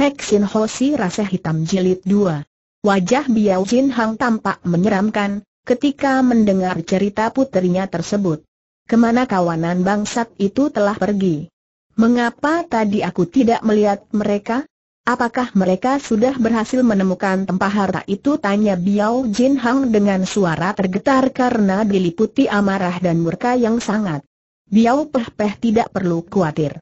Heksin Si Rasa Hitam Jilid 2 Wajah Biao Jin Hang tampak menyeramkan, ketika mendengar cerita putrinya tersebut. Kemana kawanan bangsat itu telah pergi? Mengapa tadi aku tidak melihat mereka? Apakah mereka sudah berhasil menemukan tempah harta itu? Tanya Biao Jin Hang dengan suara tergetar karena diliputi amarah dan murka yang sangat. Biao Peh Peh tidak perlu khawatir.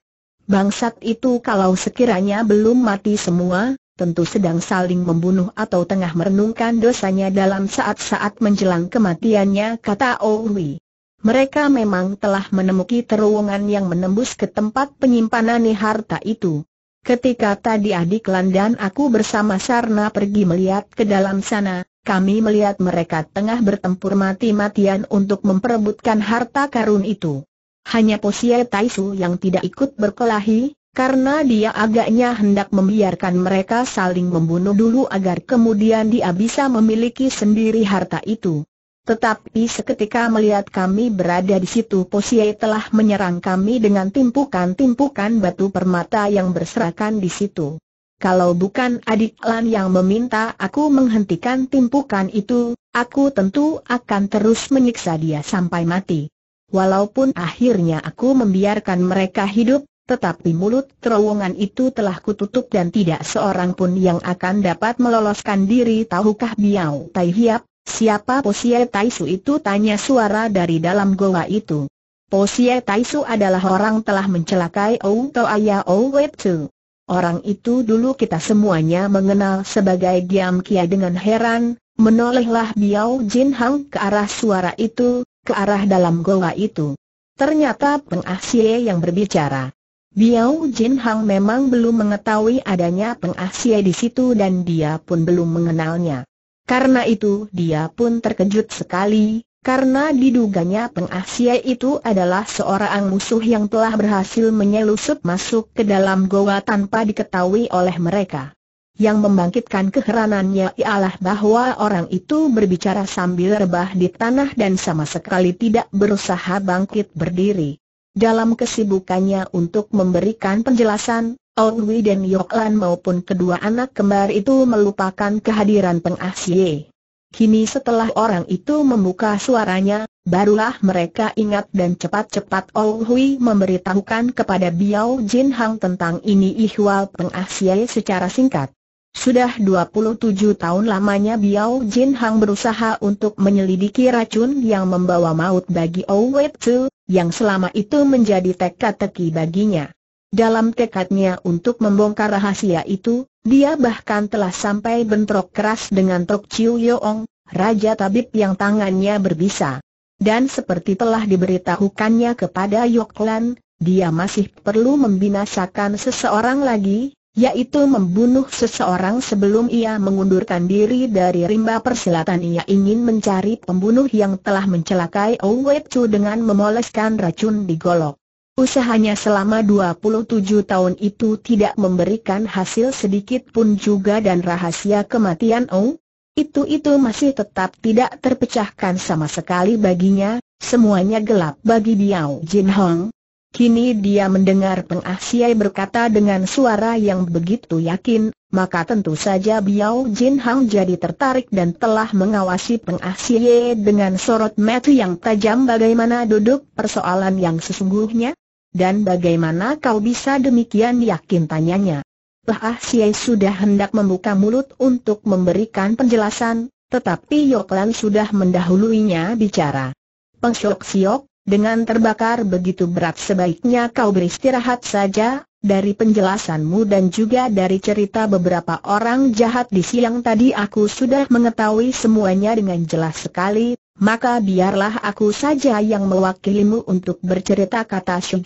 Bangsat itu kalau sekiranya belum mati semua, tentu sedang saling membunuh atau tengah merenungkan dosanya dalam saat-saat menjelang kematiannya kata Owi. Oh mereka memang telah menemuki terowongan yang menembus ke tempat penyimpanan harta itu. Ketika tadi adik dan aku bersama Sarna pergi melihat ke dalam sana, kami melihat mereka tengah bertempur mati-matian untuk memperebutkan harta karun itu. Hanya Posie Taisu yang tidak ikut berkelahi, karena dia agaknya hendak membiarkan mereka saling membunuh dulu agar kemudian dia bisa memiliki sendiri harta itu. Tetapi seketika melihat kami berada di situ Posie telah menyerang kami dengan timpukan-timpukan batu permata yang berserakan di situ. Kalau bukan adik Lan yang meminta aku menghentikan timpukan itu, aku tentu akan terus menyiksa dia sampai mati. Walaupun akhirnya aku membiarkan mereka hidup, tetapi mulut terowongan itu telah kututup dan tidak seorang pun yang akan dapat meloloskan diri tahukah Biao Tai Hiap, siapa Posie Su itu tanya suara dari dalam goa itu. Posie Su adalah orang telah mencelakai Ou To Aya Ou Wetsu. Orang itu dulu kita semuanya mengenal sebagai Giam Kia dengan heran, menolehlah Biao Jin Hang ke arah suara itu, ke arah dalam goa itu. Ternyata Peng Ah Sye yang berbicara. Biao Jin Hang memang belum mengetahui adanya Peng Ah Sye di situ dan dia pun belum mengenalnya. Karena itu dia pun terkejut sekali, karena diduganya Peng Ah Sye itu adalah seorang musuh yang telah berhasil menyelusup masuk ke dalam goa tanpa diketahui oleh mereka. Yang membangkitkan keheranannya ialah bahwa orang itu berbicara sambil rebah di tanah dan sama sekali tidak berusaha bangkit berdiri. Dalam kesibukannya untuk memberikan penjelasan, Ong dan Yoklan maupun kedua anak kembar itu melupakan kehadiran Peng ah Kini setelah orang itu membuka suaranya, barulah mereka ingat dan cepat-cepat Ong Hui memberitahukan kepada Biao Jin Hang tentang ini ihwal Peng ah secara singkat. Sudah 27 tahun lamanya Biao Jin Hang berusaha untuk menyelidiki racun yang membawa maut bagi Wei Tzu, yang selama itu menjadi teka-teki baginya. Dalam tekadnya untuk membongkar rahasia itu, dia bahkan telah sampai bentrok keras dengan Tok Chiu Yoong, Raja Tabib yang tangannya berbisa. Dan seperti telah diberitahukannya kepada Yoklan, dia masih perlu membinasakan seseorang lagi, yaitu membunuh seseorang sebelum ia mengundurkan diri dari rimba persilatan ia ingin mencari pembunuh yang telah mencelakai Owet Chu dengan memoleskan racun di golok. Usahanya selama 27 tahun itu tidak memberikan hasil sedikit pun juga dan rahasia kematian Ou itu-itu masih tetap tidak terpecahkan sama sekali baginya, semuanya gelap bagi Biao Jin Hong, Kini dia mendengar Peng Ah Siai berkata dengan suara yang begitu yakin, maka tentu saja Biao Jin Hang jadi tertarik dan telah mengawasi Peng Ah Siai dengan sorot mata yang tajam bagaimana duduk persoalan yang sesungguhnya. Dan bagaimana kau bisa demikian yakin tanyanya? Peng Ah Siai sudah hendak membuka mulut untuk memberikan penjelasan, tetapi Yoklan sudah mendahuluinya bicara. Peng Siok Siok, dengan terbakar begitu berat sebaiknya kau beristirahat saja, dari penjelasanmu dan juga dari cerita beberapa orang jahat di siang tadi aku sudah mengetahui semuanya dengan jelas sekali, maka biarlah aku saja yang mewakilimu untuk bercerita kata si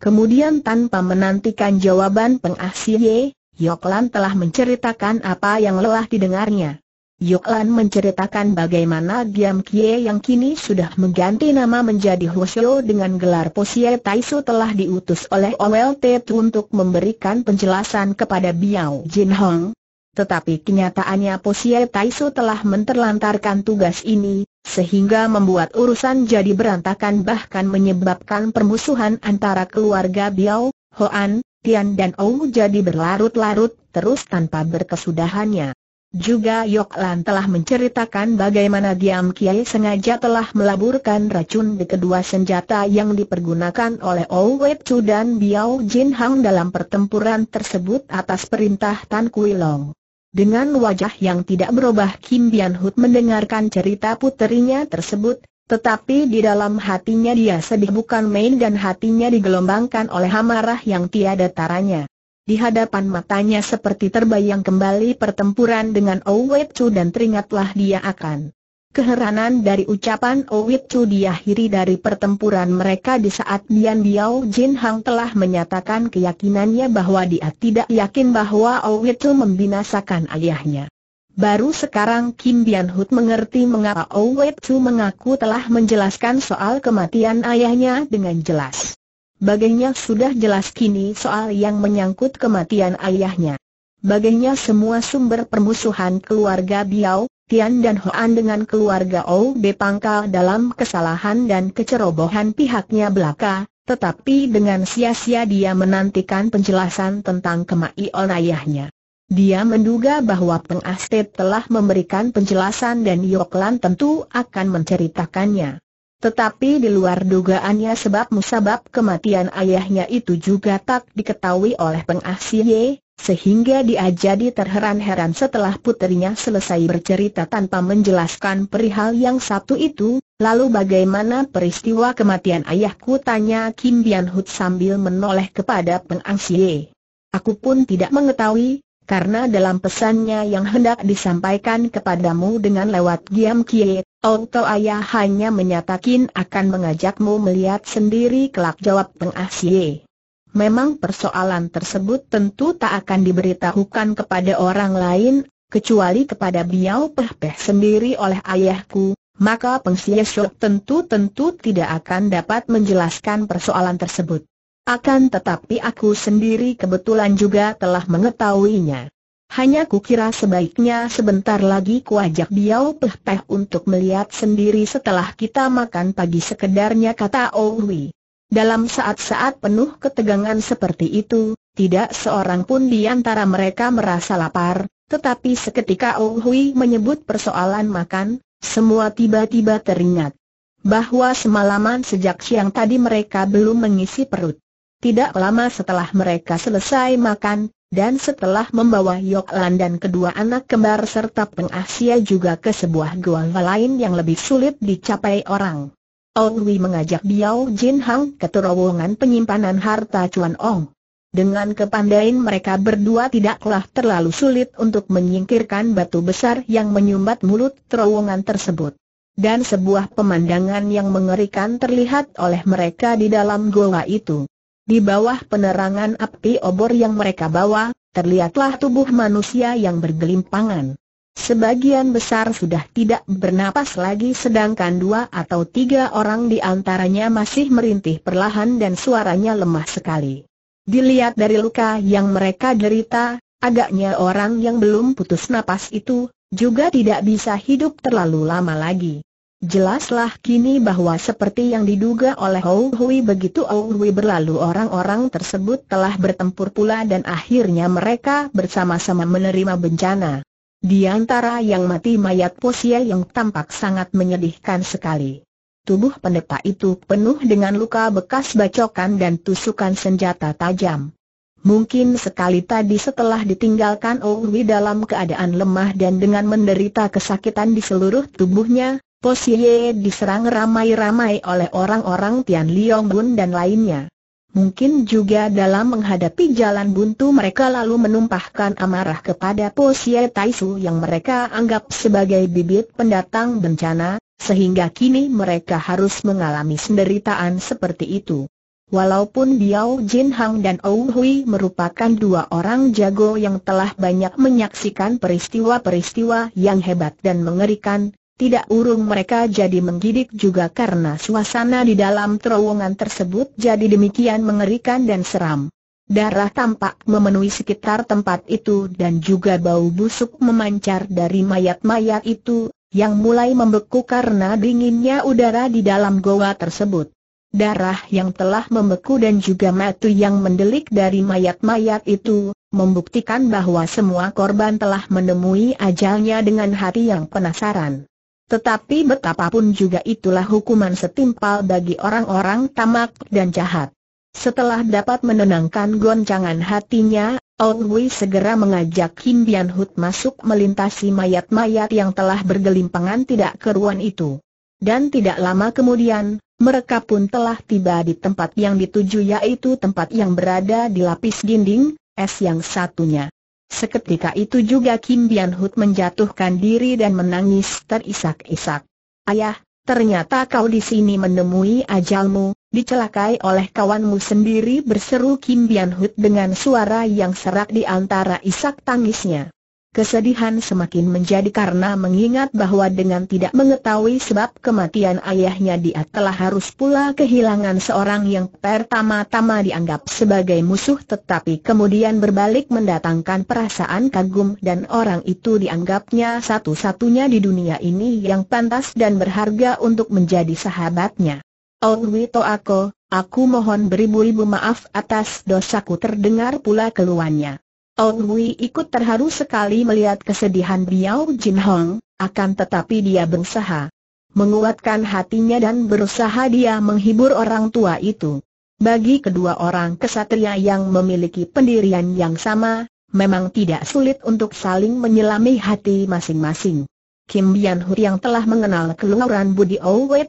Kemudian tanpa menantikan jawaban pengasih ah Ye, Yoklan telah menceritakan apa yang lelah didengarnya. Yuk Lan menceritakan bagaimana Giam Kie yang kini sudah mengganti nama menjadi Hwasyo dengan gelar Posie Taisu telah diutus oleh OLT untuk memberikan penjelasan kepada Biao Jin Hong. Tetapi kenyataannya Posie Taisu telah menterlantarkan tugas ini, sehingga membuat urusan jadi berantakan bahkan menyebabkan permusuhan antara keluarga Biao, Hoan, Tian dan Ou jadi berlarut-larut terus tanpa berkesudahannya. Juga Yok Lan telah menceritakan bagaimana Diam Kiai sengaja telah melaburkan racun di kedua senjata yang dipergunakan oleh Wei Chu dan Biao Jin Hang dalam pertempuran tersebut atas perintah Tan Kui Long. Dengan wajah yang tidak berubah Kim Bian Hut mendengarkan cerita puterinya tersebut, tetapi di dalam hatinya dia sedih bukan main dan hatinya digelombangkan oleh amarah yang tiada taranya. Di hadapan matanya seperti terbayang kembali pertempuran dengan Owet Chu dan teringatlah dia akan Keheranan dari ucapan Owit Chu diakhiri dari pertempuran mereka di saat Dian Biao Jin Hang telah menyatakan keyakinannya bahwa dia tidak yakin bahwa Owit Chu membinasakan ayahnya. Baru sekarang Kim Bian Hut mengerti mengapa Owit Chu mengaku telah menjelaskan soal kematian ayahnya dengan jelas. Bagainya sudah jelas kini soal yang menyangkut kematian ayahnya. Bagainya semua sumber permusuhan keluarga Biao, Tian dan Hoan dengan keluarga Ou Be dalam kesalahan dan kecerobohan pihaknya belaka, tetapi dengan sia-sia dia menantikan penjelasan tentang kemaion ayahnya. Dia menduga bahwa Peng Astet telah memberikan penjelasan dan Yoklan tentu akan menceritakannya. Tetapi di luar dugaannya sebab musabab kematian ayahnya itu juga tak diketahui oleh Ye, sehingga dia jadi terheran-heran setelah putrinya selesai bercerita tanpa menjelaskan perihal yang satu itu, lalu bagaimana peristiwa kematian ayahku tanya Kim Bian Hut sambil menoleh kepada Ye. Aku pun tidak mengetahui, karena dalam pesannya yang hendak disampaikan kepadamu dengan lewat Giam Kie Onto ayah hanya menyatakan akan mengajakmu melihat sendiri kelak jawab Peng ah Memang persoalan tersebut tentu tak akan diberitahukan kepada orang lain, kecuali kepada Biao Peh Peh sendiri oleh ayahku, maka Peng Asie Shok tentu-tentu tidak akan dapat menjelaskan persoalan tersebut. Akan tetapi aku sendiri kebetulan juga telah mengetahuinya. Hanya kukira sebaiknya sebentar lagi kuajak Biao Peh Peh untuk melihat sendiri setelah kita makan pagi sekedarnya kata Owi. Oh Dalam saat-saat penuh ketegangan seperti itu, tidak seorang pun di antara mereka merasa lapar, tetapi seketika Owi oh menyebut persoalan makan, semua tiba-tiba teringat. Bahwa semalaman sejak siang tadi mereka belum mengisi perut. Tidak lama setelah mereka selesai makan, dan setelah membawa Yok Lan dan kedua anak kembar serta Peng Asia juga ke sebuah gua lain yang lebih sulit dicapai orang. Ong Wi mengajak Biao Jin Hang ke terowongan penyimpanan harta Cuan Ong. Dengan kepandaian mereka berdua tidaklah terlalu sulit untuk menyingkirkan batu besar yang menyumbat mulut terowongan tersebut. Dan sebuah pemandangan yang mengerikan terlihat oleh mereka di dalam goa itu. Di bawah penerangan api obor yang mereka bawa, terlihatlah tubuh manusia yang bergelimpangan. Sebagian besar sudah tidak bernapas lagi sedangkan dua atau tiga orang di antaranya masih merintih perlahan dan suaranya lemah sekali. Dilihat dari luka yang mereka derita, agaknya orang yang belum putus napas itu, juga tidak bisa hidup terlalu lama lagi. Jelaslah kini bahwa seperti yang diduga oleh Hou Hui begitu Hou Hui berlalu orang-orang tersebut telah bertempur pula dan akhirnya mereka bersama-sama menerima bencana. Di antara yang mati mayat Posia yang tampak sangat menyedihkan sekali. Tubuh pendeta itu penuh dengan luka bekas bacokan dan tusukan senjata tajam. Mungkin sekali tadi setelah ditinggalkan Owi dalam keadaan lemah dan dengan menderita kesakitan di seluruh tubuhnya, Posie diserang ramai-ramai oleh orang-orang Tian Liong Bun dan lainnya. Mungkin juga dalam menghadapi jalan buntu mereka lalu menumpahkan amarah kepada Posie Taisu yang mereka anggap sebagai bibit pendatang bencana, sehingga kini mereka harus mengalami penderitaan seperti itu. Walaupun Biao Jin Hang dan Ou Hui merupakan dua orang jago yang telah banyak menyaksikan peristiwa-peristiwa yang hebat dan mengerikan, tidak urung mereka jadi menggidik juga karena suasana di dalam terowongan tersebut jadi demikian mengerikan dan seram. Darah tampak memenuhi sekitar tempat itu dan juga bau busuk memancar dari mayat-mayat itu, yang mulai membeku karena dinginnya udara di dalam goa tersebut. Darah yang telah membeku dan juga mati yang mendelik dari mayat-mayat itu, membuktikan bahwa semua korban telah menemui ajalnya dengan hati yang penasaran. Tetapi betapapun juga itulah hukuman setimpal bagi orang-orang tamak dan jahat. Setelah dapat menenangkan goncangan hatinya, Ong Wei segera mengajak Kim Bian Hut masuk melintasi mayat-mayat yang telah bergelimpangan tidak keruan itu. Dan tidak lama kemudian, mereka pun telah tiba di tempat yang dituju yaitu tempat yang berada di lapis dinding, es yang satunya. Seketika itu juga Kim Bian Hut menjatuhkan diri dan menangis terisak-isak. Ayah, ternyata kau di sini menemui ajalmu, dicelakai oleh kawanmu sendiri berseru Kim Bian Hut dengan suara yang serak di antara isak tangisnya. Kesedihan semakin menjadi karena mengingat bahwa dengan tidak mengetahui sebab kematian ayahnya dia telah harus pula kehilangan seorang yang pertama-tama dianggap sebagai musuh tetapi kemudian berbalik mendatangkan perasaan kagum dan orang itu dianggapnya satu-satunya di dunia ini yang pantas dan berharga untuk menjadi sahabatnya. Owito aku, aku mohon beribu-ribu maaf atas dosaku terdengar pula keluhannya. Ong Hui ikut terharu sekali melihat kesedihan Biao Jin Hong, akan tetapi dia berusaha menguatkan hatinya dan berusaha dia menghibur orang tua itu. Bagi kedua orang kesatria yang memiliki pendirian yang sama, memang tidak sulit untuk saling menyelami hati masing-masing. Kim Bian Hu yang telah mengenal keluaran Budi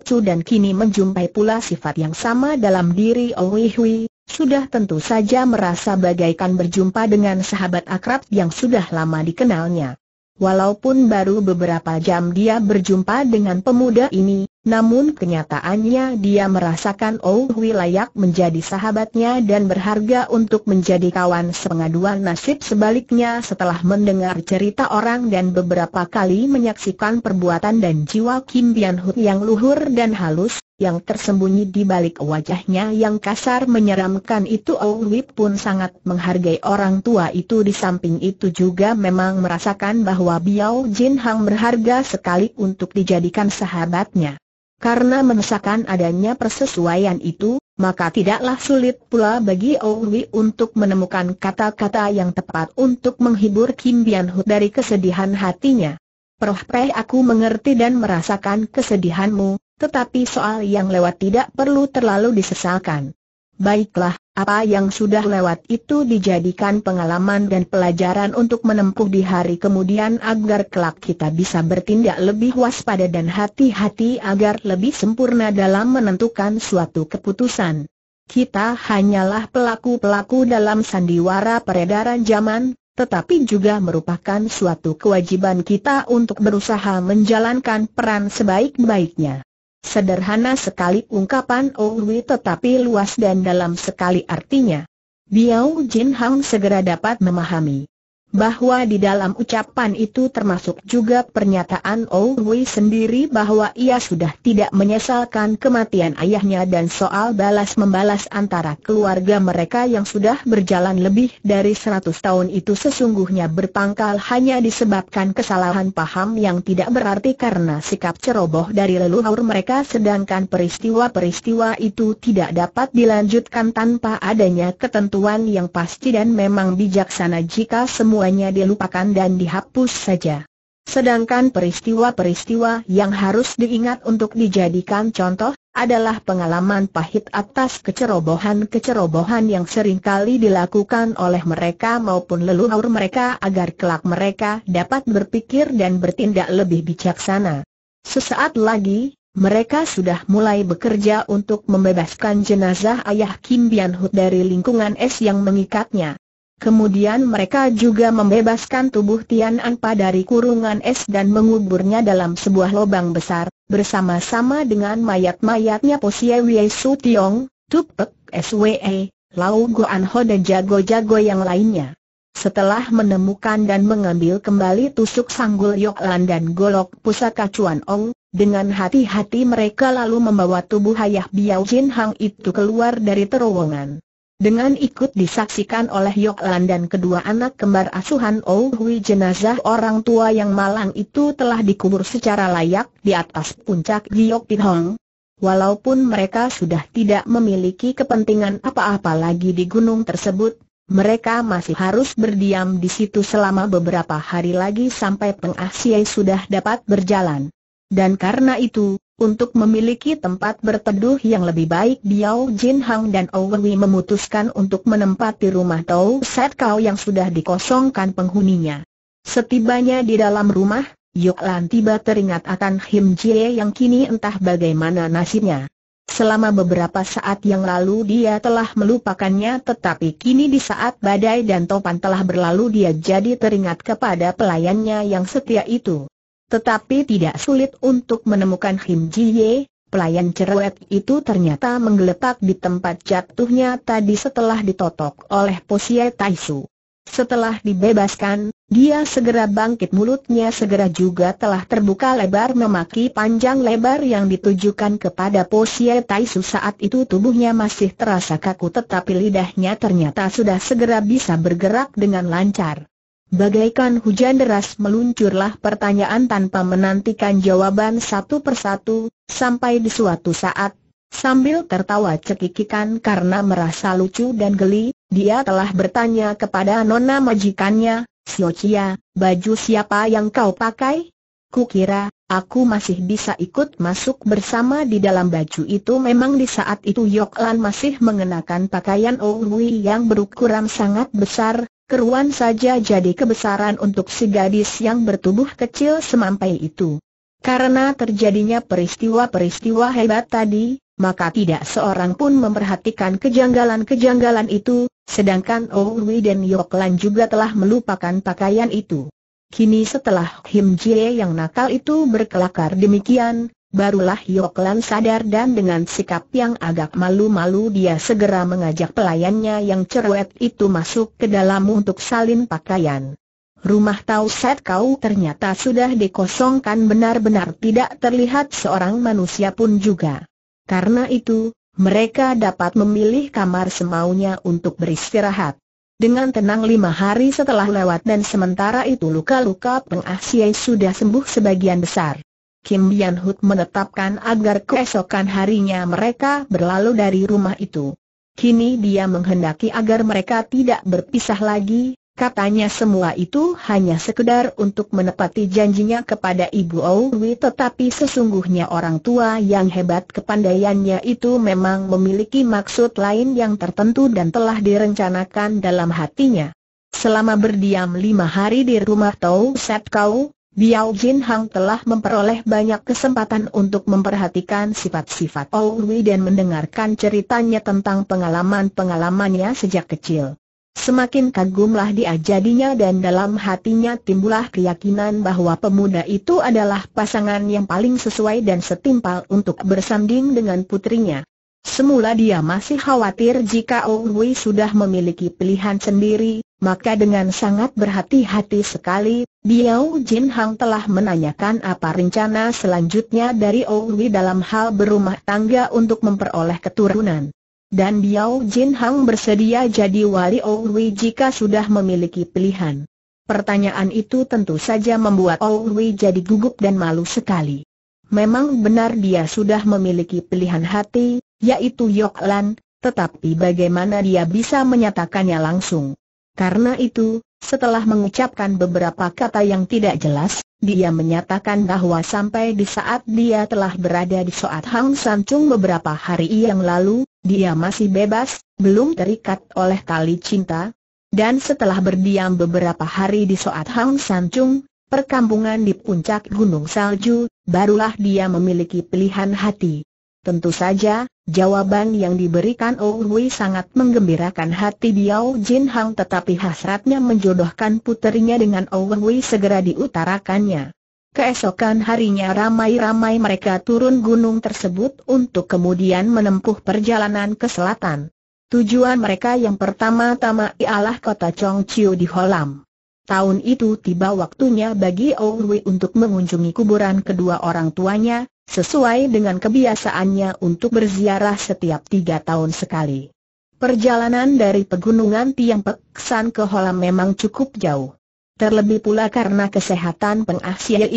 Chu dan kini menjumpai pula sifat yang sama dalam diri Owe Hui, sudah tentu saja merasa bagaikan berjumpa dengan sahabat akrab yang sudah lama dikenalnya. Walaupun baru beberapa jam dia berjumpa dengan pemuda ini, namun kenyataannya dia merasakan Oh layak menjadi sahabatnya dan berharga untuk menjadi kawan sepengaduan nasib sebaliknya setelah mendengar cerita orang dan beberapa kali menyaksikan perbuatan dan jiwa Kim Bian Hu yang luhur dan halus, yang tersembunyi di balik wajahnya yang kasar menyeramkan itu Wip pun sangat menghargai orang tua itu di samping itu juga memang merasakan bahwa Biao Jin Hang berharga sekali untuk dijadikan sahabatnya. Karena menesakan adanya persesuaian itu, maka tidaklah sulit pula bagi Wip untuk menemukan kata-kata yang tepat untuk menghibur Kim Bian Hu dari kesedihan hatinya. Prof, aku mengerti dan merasakan kesedihanmu, tetapi soal yang lewat tidak perlu terlalu disesalkan. Baiklah, apa yang sudah lewat itu dijadikan pengalaman dan pelajaran untuk menempuh di hari kemudian agar kelak kita bisa bertindak lebih waspada dan hati-hati agar lebih sempurna dalam menentukan suatu keputusan. Kita hanyalah pelaku-pelaku dalam sandiwara peredaran zaman, tetapi juga merupakan suatu kewajiban kita untuk berusaha menjalankan peran sebaik-baiknya. Sederhana sekali ungkapan Owi tetapi luas dan dalam sekali artinya. Biao Jin Hang segera dapat memahami bahwa di dalam ucapan itu termasuk juga pernyataan Wei sendiri bahwa ia sudah tidak menyesalkan kematian ayahnya dan soal balas-membalas antara keluarga mereka yang sudah berjalan lebih dari seratus tahun itu sesungguhnya berpangkal hanya disebabkan kesalahan paham yang tidak berarti karena sikap ceroboh dari leluhur mereka sedangkan peristiwa-peristiwa itu tidak dapat dilanjutkan tanpa adanya ketentuan yang pasti dan memang bijaksana jika semua semuanya dilupakan dan dihapus saja. Sedangkan peristiwa-peristiwa yang harus diingat untuk dijadikan contoh, adalah pengalaman pahit atas kecerobohan-kecerobohan yang sering kali dilakukan oleh mereka maupun leluhur mereka agar kelak mereka dapat berpikir dan bertindak lebih bijaksana. Sesaat lagi, mereka sudah mulai bekerja untuk membebaskan jenazah ayah Kim Bian Hut dari lingkungan es yang mengikatnya. Kemudian mereka juga membebaskan tubuh Tian Anpa dari kurungan es dan menguburnya dalam sebuah lubang besar, bersama-sama dengan mayat-mayatnya Posie Wei Su Tiong, Tupek SWE, Lau Goan, Ho dan jago-jago yang lainnya. Setelah menemukan dan mengambil kembali tusuk sanggul Yoklan dan golok pusaka Chuan Ong, dengan hati-hati mereka lalu membawa tubuh ayah Biao Jin Hang itu keluar dari terowongan. Dengan ikut disaksikan oleh Yok Lan dan kedua anak kembar asuhan Oh Hui jenazah orang tua yang malang itu telah dikubur secara layak di atas puncak Giok Hong. Walaupun mereka sudah tidak memiliki kepentingan apa-apa lagi di gunung tersebut, mereka masih harus berdiam di situ selama beberapa hari lagi sampai pengasiai ah sudah dapat berjalan. Dan karena itu, untuk memiliki tempat berteduh yang lebih baik Biao Jin Hang dan Owi memutuskan untuk menempati rumah Tau Set Kau yang sudah dikosongkan penghuninya. Setibanya di dalam rumah, Yuk Lan tiba teringat akan Him Jie yang kini entah bagaimana nasibnya. Selama beberapa saat yang lalu dia telah melupakannya tetapi kini di saat badai dan topan telah berlalu dia jadi teringat kepada pelayannya yang setia itu. Tetapi tidak sulit untuk menemukan Him Ye, pelayan cerewet itu ternyata menggeletak di tempat jatuhnya tadi setelah ditotok oleh Posie Taisu. Setelah dibebaskan, dia segera bangkit mulutnya segera juga telah terbuka lebar memaki panjang lebar yang ditujukan kepada Posie Taisu saat itu tubuhnya masih terasa kaku tetapi lidahnya ternyata sudah segera bisa bergerak dengan lancar. Bagaikan hujan deras meluncurlah pertanyaan tanpa menantikan jawaban satu persatu, sampai di suatu saat, sambil tertawa cekikikan karena merasa lucu dan geli, dia telah bertanya kepada nona majikannya, Siocia, baju siapa yang kau pakai? Kukira, aku masih bisa ikut masuk bersama di dalam baju itu memang di saat itu Yoklan masih mengenakan pakaian Owi yang berukuran sangat besar, keruan saja jadi kebesaran untuk si gadis yang bertubuh kecil semampai itu. Karena terjadinya peristiwa-peristiwa hebat tadi, maka tidak seorang pun memperhatikan kejanggalan-kejanggalan itu, sedangkan Owi dan Yoklan juga telah melupakan pakaian itu. Kini setelah Him Jie yang nakal itu berkelakar demikian, Barulah Yoklan sadar dan dengan sikap yang agak malu-malu dia segera mengajak pelayannya yang cerewet itu masuk ke dalam untuk salin pakaian. Rumah tahu set kau ternyata sudah dikosongkan benar-benar tidak terlihat seorang manusia pun juga. Karena itu, mereka dapat memilih kamar semaunya untuk beristirahat. Dengan tenang lima hari setelah lewat dan sementara itu luka-luka pengasih ah sudah sembuh sebagian besar. Kim Yan Hut menetapkan agar keesokan harinya mereka berlalu dari rumah itu. Kini dia menghendaki agar mereka tidak berpisah lagi, katanya semua itu hanya sekedar untuk menepati janjinya kepada Ibu Owi tetapi sesungguhnya orang tua yang hebat kepandaiannya itu memang memiliki maksud lain yang tertentu dan telah direncanakan dalam hatinya. Selama berdiam lima hari di rumah Tau Set Kau, Biao Jin Hang telah memperoleh banyak kesempatan untuk memperhatikan sifat-sifat Oului dan mendengarkan ceritanya tentang pengalaman-pengalamannya sejak kecil. Semakin kagumlah dia jadinya dan dalam hatinya timbullah keyakinan bahwa pemuda itu adalah pasangan yang paling sesuai dan setimpal untuk bersanding dengan putrinya. Semula dia masih khawatir jika Ong Hui sudah memiliki pilihan sendiri, maka dengan sangat berhati-hati sekali, Biao Jin Hang telah menanyakan apa rencana selanjutnya dari Ong Hui dalam hal berumah tangga untuk memperoleh keturunan. Dan Biao Jin Hang bersedia jadi wali Ong Hui jika sudah memiliki pilihan. Pertanyaan itu tentu saja membuat Ong Hui jadi gugup dan malu sekali. Memang benar dia sudah memiliki pilihan hati, yaitu Yok Lan, tetapi bagaimana dia bisa menyatakannya langsung. Karena itu, setelah mengucapkan beberapa kata yang tidak jelas, dia menyatakan bahwa sampai di saat dia telah berada di Soat Hang sanjung beberapa hari yang lalu, dia masih bebas, belum terikat oleh tali cinta. Dan setelah berdiam beberapa hari di Soat Hang sanjung, perkampungan di puncak Gunung Salju, barulah dia memiliki pilihan hati. Tentu saja, jawaban yang diberikan Oh Hui sangat menggembirakan hati Biao Jin Hang tetapi hasratnya menjodohkan puterinya dengan Oh Hui segera diutarakannya. Keesokan harinya ramai-ramai mereka turun gunung tersebut untuk kemudian menempuh perjalanan ke selatan. Tujuan mereka yang pertama-tama ialah kota Chongqiu di Holam tahun itu tiba waktunya bagi Oului untuk mengunjungi kuburan kedua orang tuanya, sesuai dengan kebiasaannya untuk berziarah setiap tiga tahun sekali. Perjalanan dari pegunungan Tiang Peksan ke Holam memang cukup jauh. Terlebih pula karena kesehatan Peng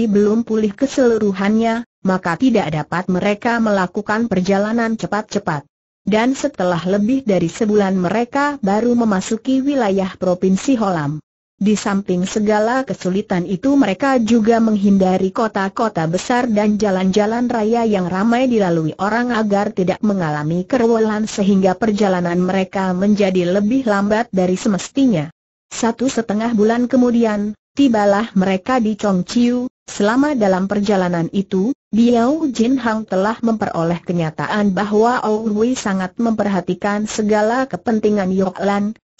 belum pulih keseluruhannya, maka tidak dapat mereka melakukan perjalanan cepat-cepat. Dan setelah lebih dari sebulan mereka baru memasuki wilayah Provinsi Holam. Di samping segala kesulitan itu mereka juga menghindari kota-kota besar dan jalan-jalan raya yang ramai dilalui orang agar tidak mengalami kerewelan sehingga perjalanan mereka menjadi lebih lambat dari semestinya. Satu setengah bulan kemudian, tibalah mereka di Chongqiu, Selama dalam perjalanan itu, Biao Jin Hang telah memperoleh kenyataan bahwa Ou sangat memperhatikan segala kepentingan Yok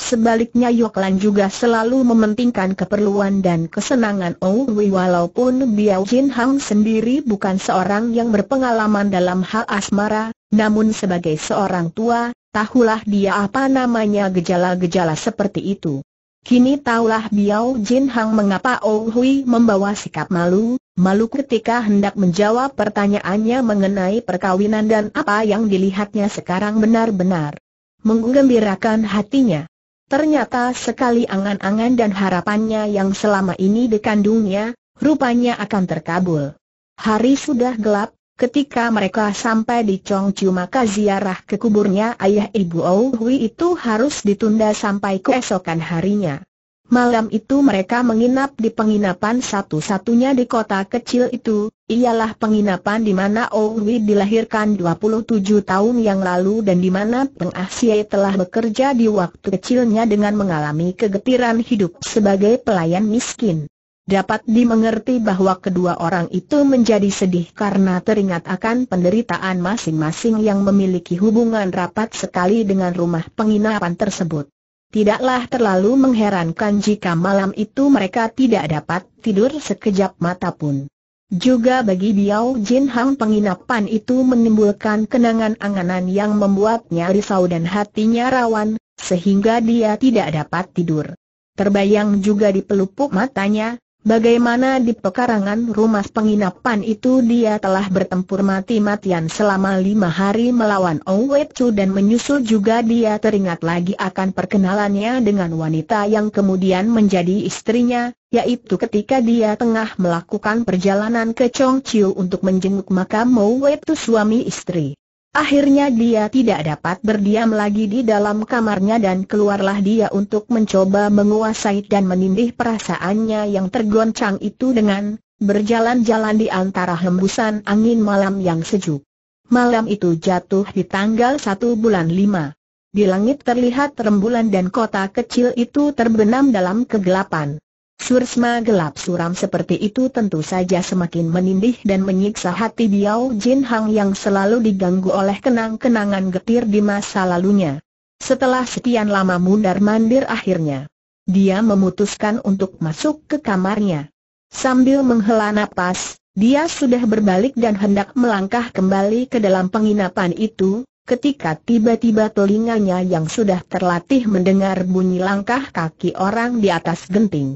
Sebaliknya Yoklan juga selalu mementingkan keperluan dan kesenangan Owi walaupun Biao Jin Hang sendiri bukan seorang yang berpengalaman dalam hal asmara, namun sebagai seorang tua, tahulah dia apa namanya gejala-gejala seperti itu. Kini tahulah Biao Jin Hang mengapa Hui membawa sikap malu, malu ketika hendak menjawab pertanyaannya mengenai perkawinan dan apa yang dilihatnya sekarang benar-benar menggembirakan hatinya. Ternyata sekali angan-angan dan harapannya yang selama ini dikandungnya, rupanya akan terkabul. Hari sudah gelap, ketika mereka sampai di Chongchu maka ziarah ke kuburnya ayah ibu Ouhui itu harus ditunda sampai keesokan harinya. Malam itu mereka menginap di penginapan satu-satunya di kota kecil itu, ialah penginapan di mana Owi dilahirkan 27 tahun yang lalu dan di mana Peng Ah telah bekerja di waktu kecilnya dengan mengalami kegetiran hidup sebagai pelayan miskin. Dapat dimengerti bahwa kedua orang itu menjadi sedih karena teringat akan penderitaan masing-masing yang memiliki hubungan rapat sekali dengan rumah penginapan tersebut. Tidaklah terlalu mengherankan jika malam itu mereka tidak dapat tidur sekejap mata pun. Juga bagi Biao Jin Hang penginapan itu menimbulkan kenangan anganan yang membuatnya risau dan hatinya rawan, sehingga dia tidak dapat tidur. Terbayang juga di pelupuk matanya, Bagaimana di pekarangan rumah penginapan itu dia telah bertempur mati-matian selama lima hari melawan Ong Wei Chu dan menyusul juga dia teringat lagi akan perkenalannya dengan wanita yang kemudian menjadi istrinya, yaitu ketika dia tengah melakukan perjalanan ke Chong Chiu untuk menjenguk makam Ong Wei Chu suami istri. Akhirnya dia tidak dapat berdiam lagi di dalam kamarnya dan keluarlah dia untuk mencoba menguasai dan menindih perasaannya yang tergoncang itu dengan berjalan-jalan di antara hembusan angin malam yang sejuk. Malam itu jatuh di tanggal satu bulan lima. Di langit terlihat rembulan dan kota kecil itu terbenam dalam kegelapan. Sursma gelap suram seperti itu tentu saja semakin menindih dan menyiksa hati Biao Jin Hang yang selalu diganggu oleh kenang-kenangan getir di masa lalunya. Setelah sekian lama mundar-mandir akhirnya, dia memutuskan untuk masuk ke kamarnya. Sambil menghela nafas, dia sudah berbalik dan hendak melangkah kembali ke dalam penginapan itu, ketika tiba-tiba telinganya yang sudah terlatih mendengar bunyi langkah kaki orang di atas genting.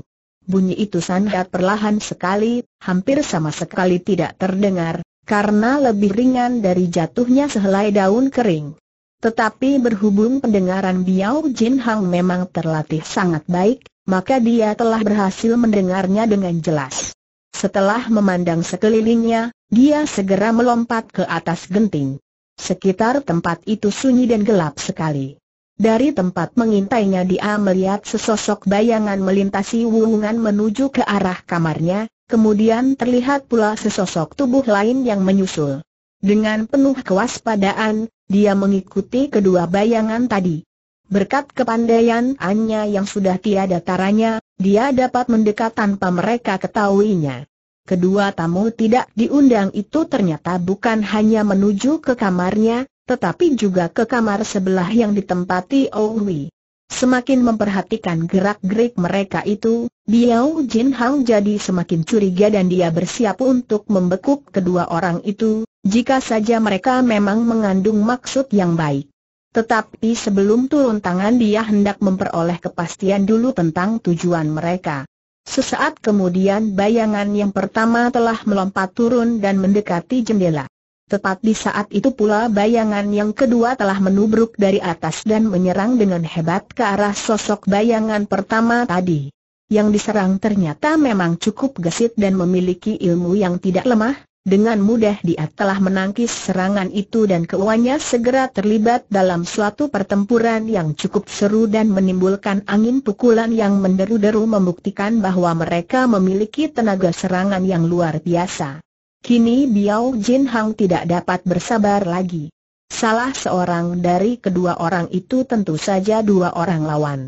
Bunyi itu sangat perlahan sekali, hampir sama sekali tidak terdengar, karena lebih ringan dari jatuhnya sehelai daun kering. Tetapi berhubung pendengaran Biao Jin Hang memang terlatih sangat baik, maka dia telah berhasil mendengarnya dengan jelas. Setelah memandang sekelilingnya, dia segera melompat ke atas genting. Sekitar tempat itu sunyi dan gelap sekali. Dari tempat mengintainya dia melihat sesosok bayangan melintasi wuhungan menuju ke arah kamarnya, kemudian terlihat pula sesosok tubuh lain yang menyusul. Dengan penuh kewaspadaan, dia mengikuti kedua bayangan tadi. Berkat kepandaian Anya yang sudah tiada taranya, dia dapat mendekat tanpa mereka ketahuinya. Kedua tamu tidak diundang itu ternyata bukan hanya menuju ke kamarnya, tetapi juga ke kamar sebelah yang ditempati Owi. Semakin memperhatikan gerak-gerik mereka itu, Biao Jin Hang jadi semakin curiga dan dia bersiap untuk membekuk kedua orang itu, jika saja mereka memang mengandung maksud yang baik. Tetapi sebelum turun tangan dia hendak memperoleh kepastian dulu tentang tujuan mereka. Sesaat kemudian bayangan yang pertama telah melompat turun dan mendekati jendela. Tepat di saat itu pula bayangan yang kedua telah menubruk dari atas dan menyerang dengan hebat ke arah sosok bayangan pertama tadi. Yang diserang ternyata memang cukup gesit dan memiliki ilmu yang tidak lemah, dengan mudah dia telah menangkis serangan itu dan keuannya segera terlibat dalam suatu pertempuran yang cukup seru dan menimbulkan angin pukulan yang menderu-deru membuktikan bahwa mereka memiliki tenaga serangan yang luar biasa. Kini Biao Jin Hang tidak dapat bersabar lagi. Salah seorang dari kedua orang itu tentu saja dua orang lawan.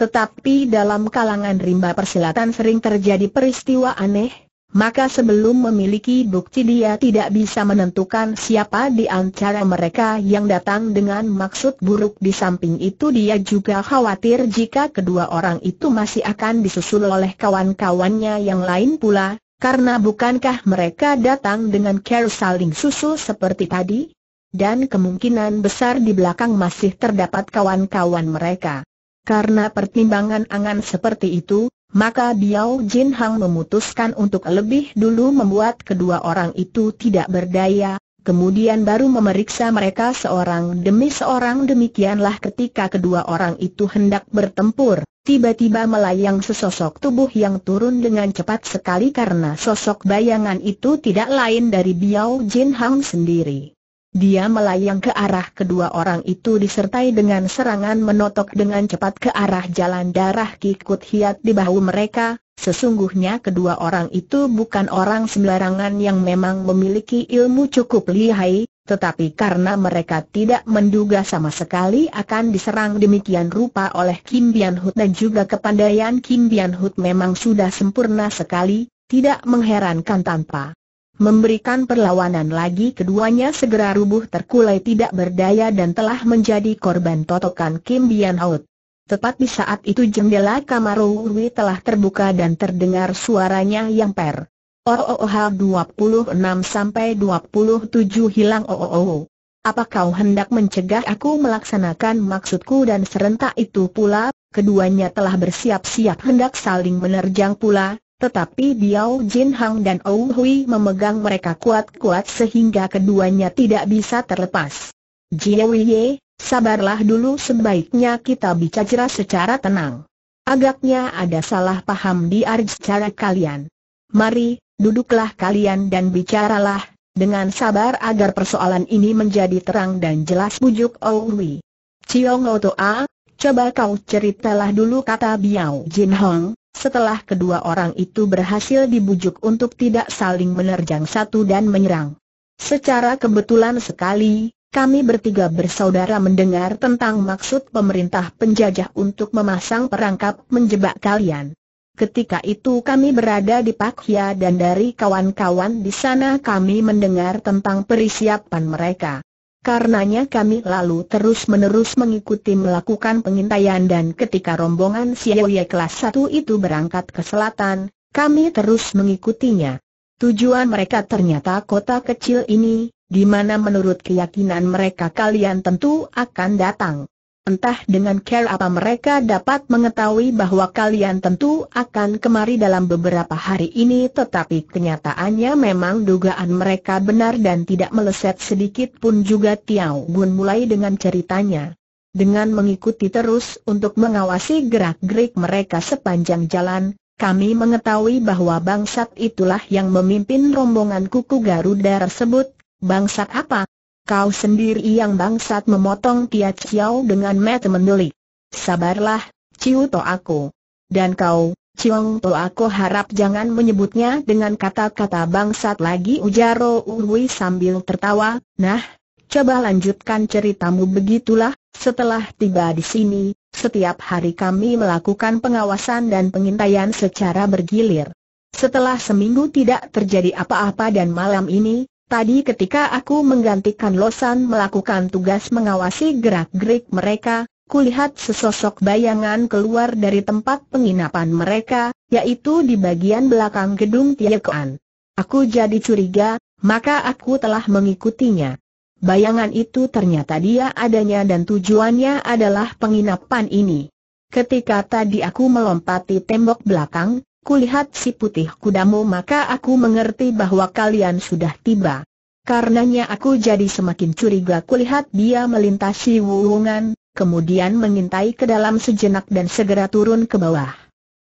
Tetapi dalam kalangan rimba persilatan sering terjadi peristiwa aneh, maka sebelum memiliki bukti dia tidak bisa menentukan siapa di antara mereka yang datang dengan maksud buruk di samping itu dia juga khawatir jika kedua orang itu masih akan disusul oleh kawan-kawannya yang lain pula, karena bukankah mereka datang dengan care saling susu seperti tadi? Dan kemungkinan besar di belakang masih terdapat kawan-kawan mereka. Karena pertimbangan angan seperti itu, maka Biao Jin Hang memutuskan untuk lebih dulu membuat kedua orang itu tidak berdaya, kemudian baru memeriksa mereka seorang demi seorang demikianlah ketika kedua orang itu hendak bertempur, tiba-tiba melayang sesosok tubuh yang turun dengan cepat sekali karena sosok bayangan itu tidak lain dari Biao Jin Hang sendiri. Dia melayang ke arah kedua orang itu disertai dengan serangan menotok dengan cepat ke arah jalan darah Kikut Hiat di bahu mereka. Sesungguhnya kedua orang itu bukan orang sembarangan yang memang memiliki ilmu cukup lihai, tetapi karena mereka tidak menduga sama sekali akan diserang demikian rupa oleh Kim Bian Hut dan juga kepandaian Kim Bian Hut memang sudah sempurna sekali, tidak mengherankan tanpa Memberikan perlawanan lagi keduanya segera rubuh terkulai tidak berdaya dan telah menjadi korban totokan Kim Bian Out. Tepat di saat itu jendela kamar Rui telah terbuka dan terdengar suaranya yang per. OOH 26 sampai 27 hilang ooo. Oh, Apa kau hendak mencegah aku melaksanakan maksudku dan serentak itu pula, keduanya telah bersiap-siap hendak saling menerjang pula, tetapi Biao Jin Hang dan Ou Hui memegang mereka kuat-kuat sehingga keduanya tidak bisa terlepas. Jiawi Ye, sabarlah dulu sebaiknya kita bicara secara tenang. Agaknya ada salah paham di cara kalian. Mari, duduklah kalian dan bicaralah, dengan sabar agar persoalan ini menjadi terang dan jelas bujuk Ou Hui. Chiong A, coba kau ceritalah dulu kata Biao Jin Hang setelah kedua orang itu berhasil dibujuk untuk tidak saling menerjang satu dan menyerang. Secara kebetulan sekali, kami bertiga bersaudara mendengar tentang maksud pemerintah penjajah untuk memasang perangkap menjebak kalian. Ketika itu kami berada di Pakia dan dari kawan-kawan di sana kami mendengar tentang persiapan mereka. Karenanya kami lalu terus-menerus mengikuti melakukan pengintaian dan ketika rombongan Sioye kelas 1 itu berangkat ke selatan, kami terus mengikutinya. Tujuan mereka ternyata kota kecil ini, di mana menurut keyakinan mereka kalian tentu akan datang. Entah dengan care apa mereka dapat mengetahui bahwa kalian tentu akan kemari dalam beberapa hari ini tetapi kenyataannya memang dugaan mereka benar dan tidak meleset sedikit pun juga Tiau, Gun mulai dengan ceritanya. Dengan mengikuti terus untuk mengawasi gerak-gerik mereka sepanjang jalan, kami mengetahui bahwa bangsat itulah yang memimpin rombongan kuku Garuda tersebut. Bangsat apa? Kau sendiri yang bangsat memotong Tia Chiao dengan mata mendelik. Sabarlah, Ciu To aku. Dan kau, Ciong To aku harap jangan menyebutnya dengan kata-kata bangsat lagi Ujaro Uwi sambil tertawa, nah, coba lanjutkan ceritamu begitulah, setelah tiba di sini, setiap hari kami melakukan pengawasan dan pengintaian secara bergilir. Setelah seminggu tidak terjadi apa-apa dan malam ini, Tadi ketika aku menggantikan Losan melakukan tugas mengawasi gerak-gerik mereka, kulihat sesosok bayangan keluar dari tempat penginapan mereka, yaitu di bagian belakang gedung Tiekoan. Aku jadi curiga, maka aku telah mengikutinya. Bayangan itu ternyata dia adanya dan tujuannya adalah penginapan ini. Ketika tadi aku melompati tembok belakang, kulihat si putih kudamu maka aku mengerti bahwa kalian sudah tiba. Karenanya aku jadi semakin curiga kulihat dia melintasi wuhungan, kemudian mengintai ke dalam sejenak dan segera turun ke bawah.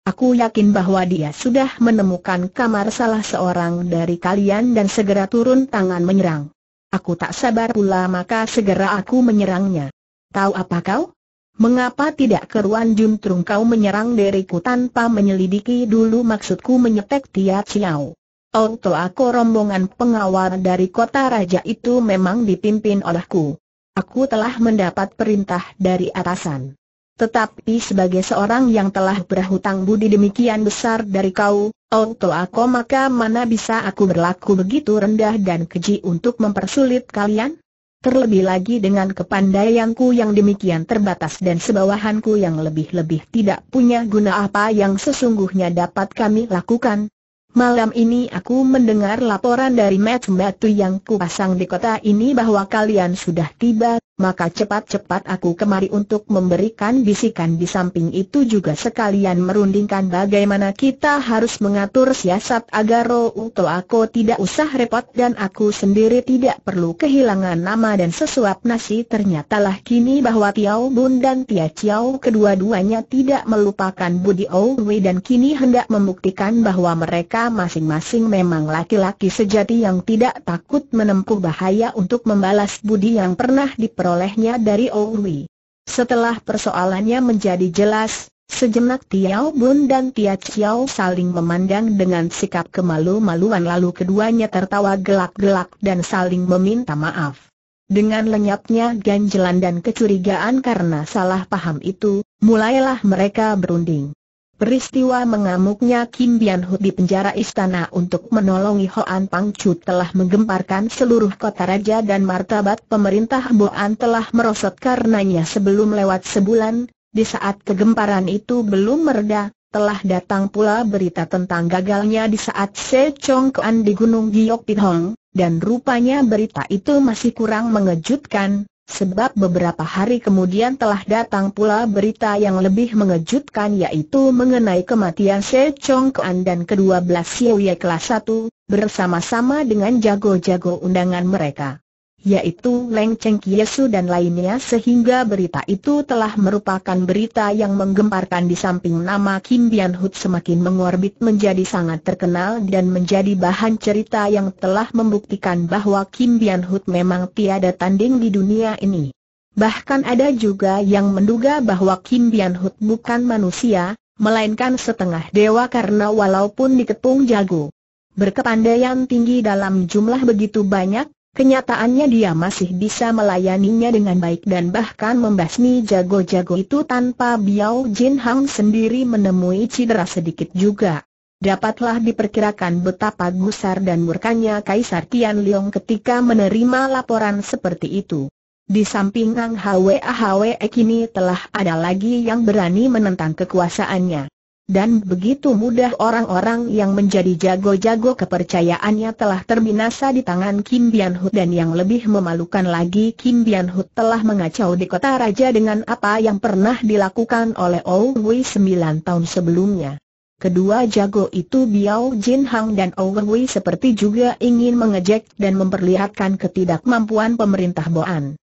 Aku yakin bahwa dia sudah menemukan kamar salah seorang dari kalian dan segera turun tangan menyerang. Aku tak sabar pula maka segera aku menyerangnya. Tahu apa kau? Mengapa tidak keruan Juntrung kau menyerang diriku tanpa menyelidiki dulu maksudku menyetek Tia Chiao? Auto aku rombongan pengawal dari kota raja itu memang dipimpin olehku. Aku telah mendapat perintah dari atasan. Tetapi sebagai seorang yang telah berhutang budi demikian besar dari kau, oh Auto aku maka mana bisa aku berlaku begitu rendah dan keji untuk mempersulit kalian? terlebih lagi dengan kepandaianku yang demikian terbatas dan sebawahanku yang lebih-lebih tidak punya guna apa yang sesungguhnya dapat kami lakukan. Malam ini aku mendengar laporan dari Mat Batu yang kupasang di kota ini bahwa kalian sudah tiba maka cepat-cepat aku kemari untuk memberikan bisikan di samping itu juga sekalian merundingkan bagaimana kita harus mengatur siasat agar Routo aku tidak usah repot dan aku sendiri tidak perlu kehilangan nama dan sesuap nasi ternyatalah kini bahwa Tiao Bun dan Tia Chiao kedua-duanya tidak melupakan Budi Owe dan kini hendak membuktikan bahwa mereka masing-masing memang laki-laki sejati yang tidak takut menempuh bahaya untuk membalas budi yang pernah diperlukan diperolehnya dari Owi. Setelah persoalannya menjadi jelas, sejenak Tiao Bun dan Tia Chiao saling memandang dengan sikap kemalu-maluan lalu keduanya tertawa gelak-gelak dan saling meminta maaf. Dengan lenyapnya ganjelan dan kecurigaan karena salah paham itu, mulailah mereka berunding. Peristiwa mengamuknya Kim Bian Hu di penjara istana untuk menolongi Hoan Pang Chu telah menggemparkan seluruh kota raja dan martabat pemerintah Boan telah merosot karenanya sebelum lewat sebulan, di saat kegemparan itu belum mereda, telah datang pula berita tentang gagalnya di saat Se Chong Kuan di Gunung Giok Hong, dan rupanya berita itu masih kurang mengejutkan, Sebab beberapa hari kemudian telah datang pula berita yang lebih mengejutkan yaitu mengenai kematian Se Chong Kuan dan kedua belas Siu Ye kelas 1, bersama-sama dengan jago-jago undangan mereka yaitu Leng Cheng Kiesu dan lainnya sehingga berita itu telah merupakan berita yang menggemparkan di samping nama Kim Bian Hut semakin mengorbit menjadi sangat terkenal dan menjadi bahan cerita yang telah membuktikan bahwa Kim Bian Hut memang tiada tanding di dunia ini. Bahkan ada juga yang menduga bahwa Kim Bian Hut bukan manusia, melainkan setengah dewa karena walaupun dikepung jago berkepandaian tinggi dalam jumlah begitu banyak, Kenyataannya dia masih bisa melayaninya dengan baik dan bahkan membasmi jago-jago itu tanpa Biao Jin Hang sendiri menemui cedera sedikit juga. Dapatlah diperkirakan betapa gusar dan murkanya Kaisar Tian Leong ketika menerima laporan seperti itu. Di samping Ang Hwa Hwa kini telah ada lagi yang berani menentang kekuasaannya. Dan begitu mudah orang-orang yang menjadi jago-jago kepercayaannya telah terbinasa di tangan Kim Bian Hut dan yang lebih memalukan lagi Kim Bian Hut telah mengacau di kota raja dengan apa yang pernah dilakukan oleh Ou Wei sembilan tahun sebelumnya. Kedua jago itu Biao Jin Hang dan Ou Wei seperti juga ingin mengejek dan memperlihatkan ketidakmampuan pemerintah Boan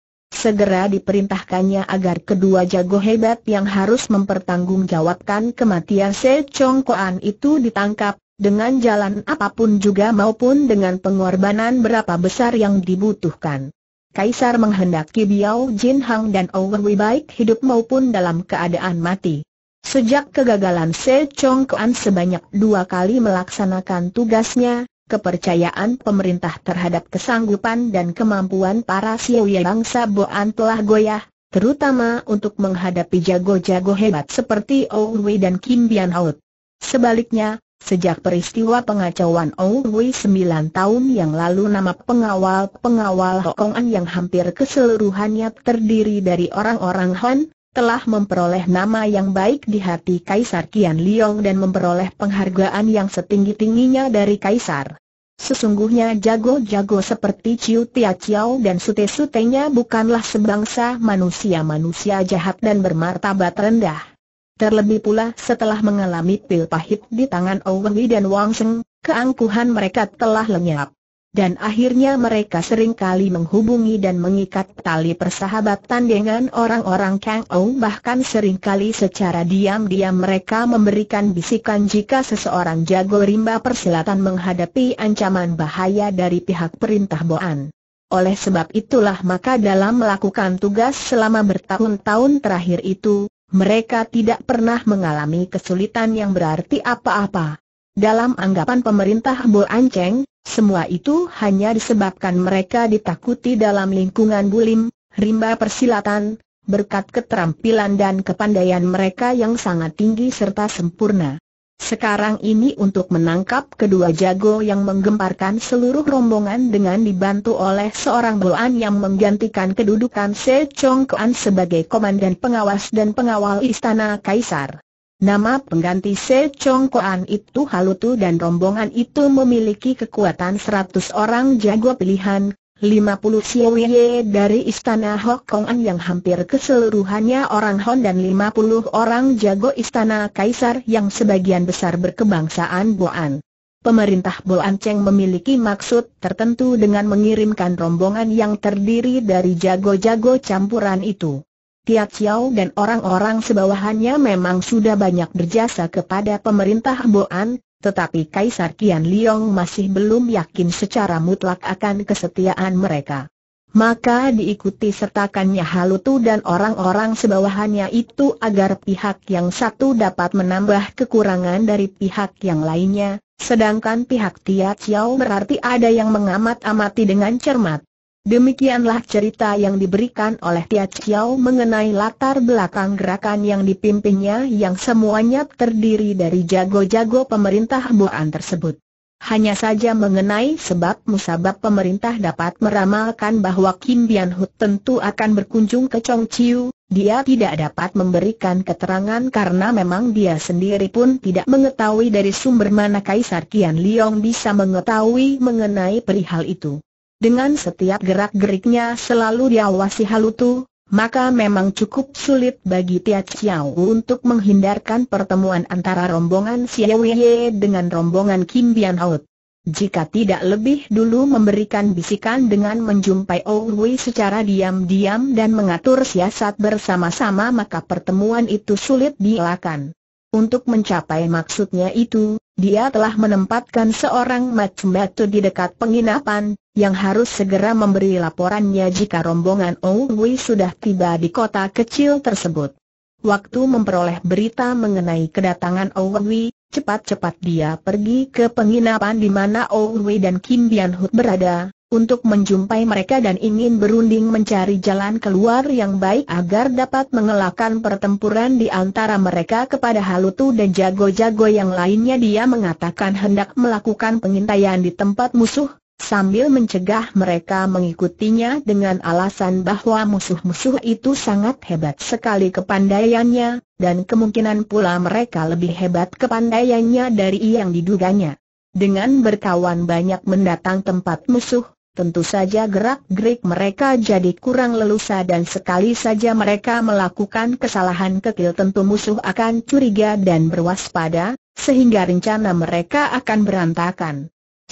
segera diperintahkannya agar kedua jago hebat yang harus mempertanggungjawabkan kematian Se Chong Koan itu ditangkap, dengan jalan apapun juga maupun dengan pengorbanan berapa besar yang dibutuhkan. Kaisar menghendaki Biao Jin Hang dan Owen Wei baik hidup maupun dalam keadaan mati. Sejak kegagalan Se Chong Koan sebanyak dua kali melaksanakan tugasnya, kepercayaan pemerintah terhadap kesanggupan dan kemampuan para yang bangsa Boan telah goyah, terutama untuk menghadapi jago-jago hebat seperti Ou Wei dan Kim Bian Hout. Sebaliknya, sejak peristiwa pengacauan Ou Wei 9 tahun yang lalu nama pengawal-pengawal Hong Hokongan yang hampir keseluruhannya terdiri dari orang-orang Han, telah memperoleh nama yang baik di hati Kaisar Kian Liong dan memperoleh penghargaan yang setinggi-tingginya dari Kaisar. Sesungguhnya jago-jago seperti Ciu Tia Chiao dan Sute Sutenya bukanlah sebangsa manusia-manusia jahat dan bermartabat rendah. Terlebih pula setelah mengalami pil pahit di tangan Owen dan Wang Seng, keangkuhan mereka telah lenyap dan akhirnya mereka seringkali menghubungi dan mengikat tali persahabatan dengan orang-orang Kang Ou bahkan seringkali secara diam-diam mereka memberikan bisikan jika seseorang jago rimba persilatan menghadapi ancaman bahaya dari pihak perintah Boan. Oleh sebab itulah maka dalam melakukan tugas selama bertahun-tahun terakhir itu, mereka tidak pernah mengalami kesulitan yang berarti apa-apa. Dalam anggapan pemerintah Boan Cheng, semua itu hanya disebabkan mereka ditakuti dalam lingkungan bulim, rimba persilatan, berkat keterampilan dan kepandaian mereka yang sangat tinggi serta sempurna. Sekarang ini untuk menangkap kedua jago yang menggemparkan seluruh rombongan dengan dibantu oleh seorang boan yang menggantikan kedudukan Se Chong Kuan sebagai komandan pengawas dan pengawal istana kaisar. Nama pengganti Se Chong Koan itu Halutu dan rombongan itu memiliki kekuatan 100 orang jago pilihan, 50 Siowie dari istana Hok Kongan yang hampir keseluruhannya orang Hon dan 50 orang jago istana Kaisar yang sebagian besar berkebangsaan Boan. Pemerintah Boan Cheng memiliki maksud tertentu dengan mengirimkan rombongan yang terdiri dari jago-jago campuran itu. Tia Chiao dan orang-orang sebawahannya memang sudah banyak berjasa kepada pemerintah Boan, tetapi Kaisar Qian Liong masih belum yakin secara mutlak akan kesetiaan mereka. Maka diikuti sertakannya Halutu dan orang-orang sebawahannya itu agar pihak yang satu dapat menambah kekurangan dari pihak yang lainnya, sedangkan pihak Tia Chiao berarti ada yang mengamat-amati dengan cermat. Demikianlah cerita yang diberikan oleh Tia Chiao mengenai latar belakang gerakan yang dipimpinnya yang semuanya terdiri dari jago-jago pemerintah Buan tersebut. Hanya saja mengenai sebab musabab pemerintah dapat meramalkan bahwa Kim Bian Hu tentu akan berkunjung ke Chong Chiu, dia tidak dapat memberikan keterangan karena memang dia sendiri pun tidak mengetahui dari sumber mana Kaisar Qian Liong bisa mengetahui mengenai perihal itu dengan setiap gerak-geriknya selalu diawasi Halutu, maka memang cukup sulit bagi Tia Chiao untuk menghindarkan pertemuan antara rombongan Xiao dengan rombongan Kim Bian Jika tidak lebih dulu memberikan bisikan dengan menjumpai wei secara diam-diam dan mengatur siasat bersama-sama maka pertemuan itu sulit dielakkan. Untuk mencapai maksudnya itu, dia telah menempatkan seorang Matsumatsu di dekat penginapan, yang harus segera memberi laporannya jika rombongan Ong Wei sudah tiba di kota kecil tersebut. Waktu memperoleh berita mengenai kedatangan Ong Wei, cepat-cepat dia pergi ke penginapan di mana Ong Wei dan Kim Bian Hut berada, untuk menjumpai mereka dan ingin berunding mencari jalan keluar yang baik agar dapat mengelakkan pertempuran di antara mereka kepada Halutu dan jago-jago yang lainnya dia mengatakan hendak melakukan pengintaian di tempat musuh, sambil mencegah mereka mengikutinya dengan alasan bahwa musuh-musuh itu sangat hebat sekali kepandaiannya, dan kemungkinan pula mereka lebih hebat kepandaiannya dari yang diduganya. Dengan berkawan banyak mendatang tempat musuh, tentu saja gerak-gerik mereka jadi kurang leluasa dan sekali saja mereka melakukan kesalahan kecil tentu musuh akan curiga dan berwaspada, sehingga rencana mereka akan berantakan.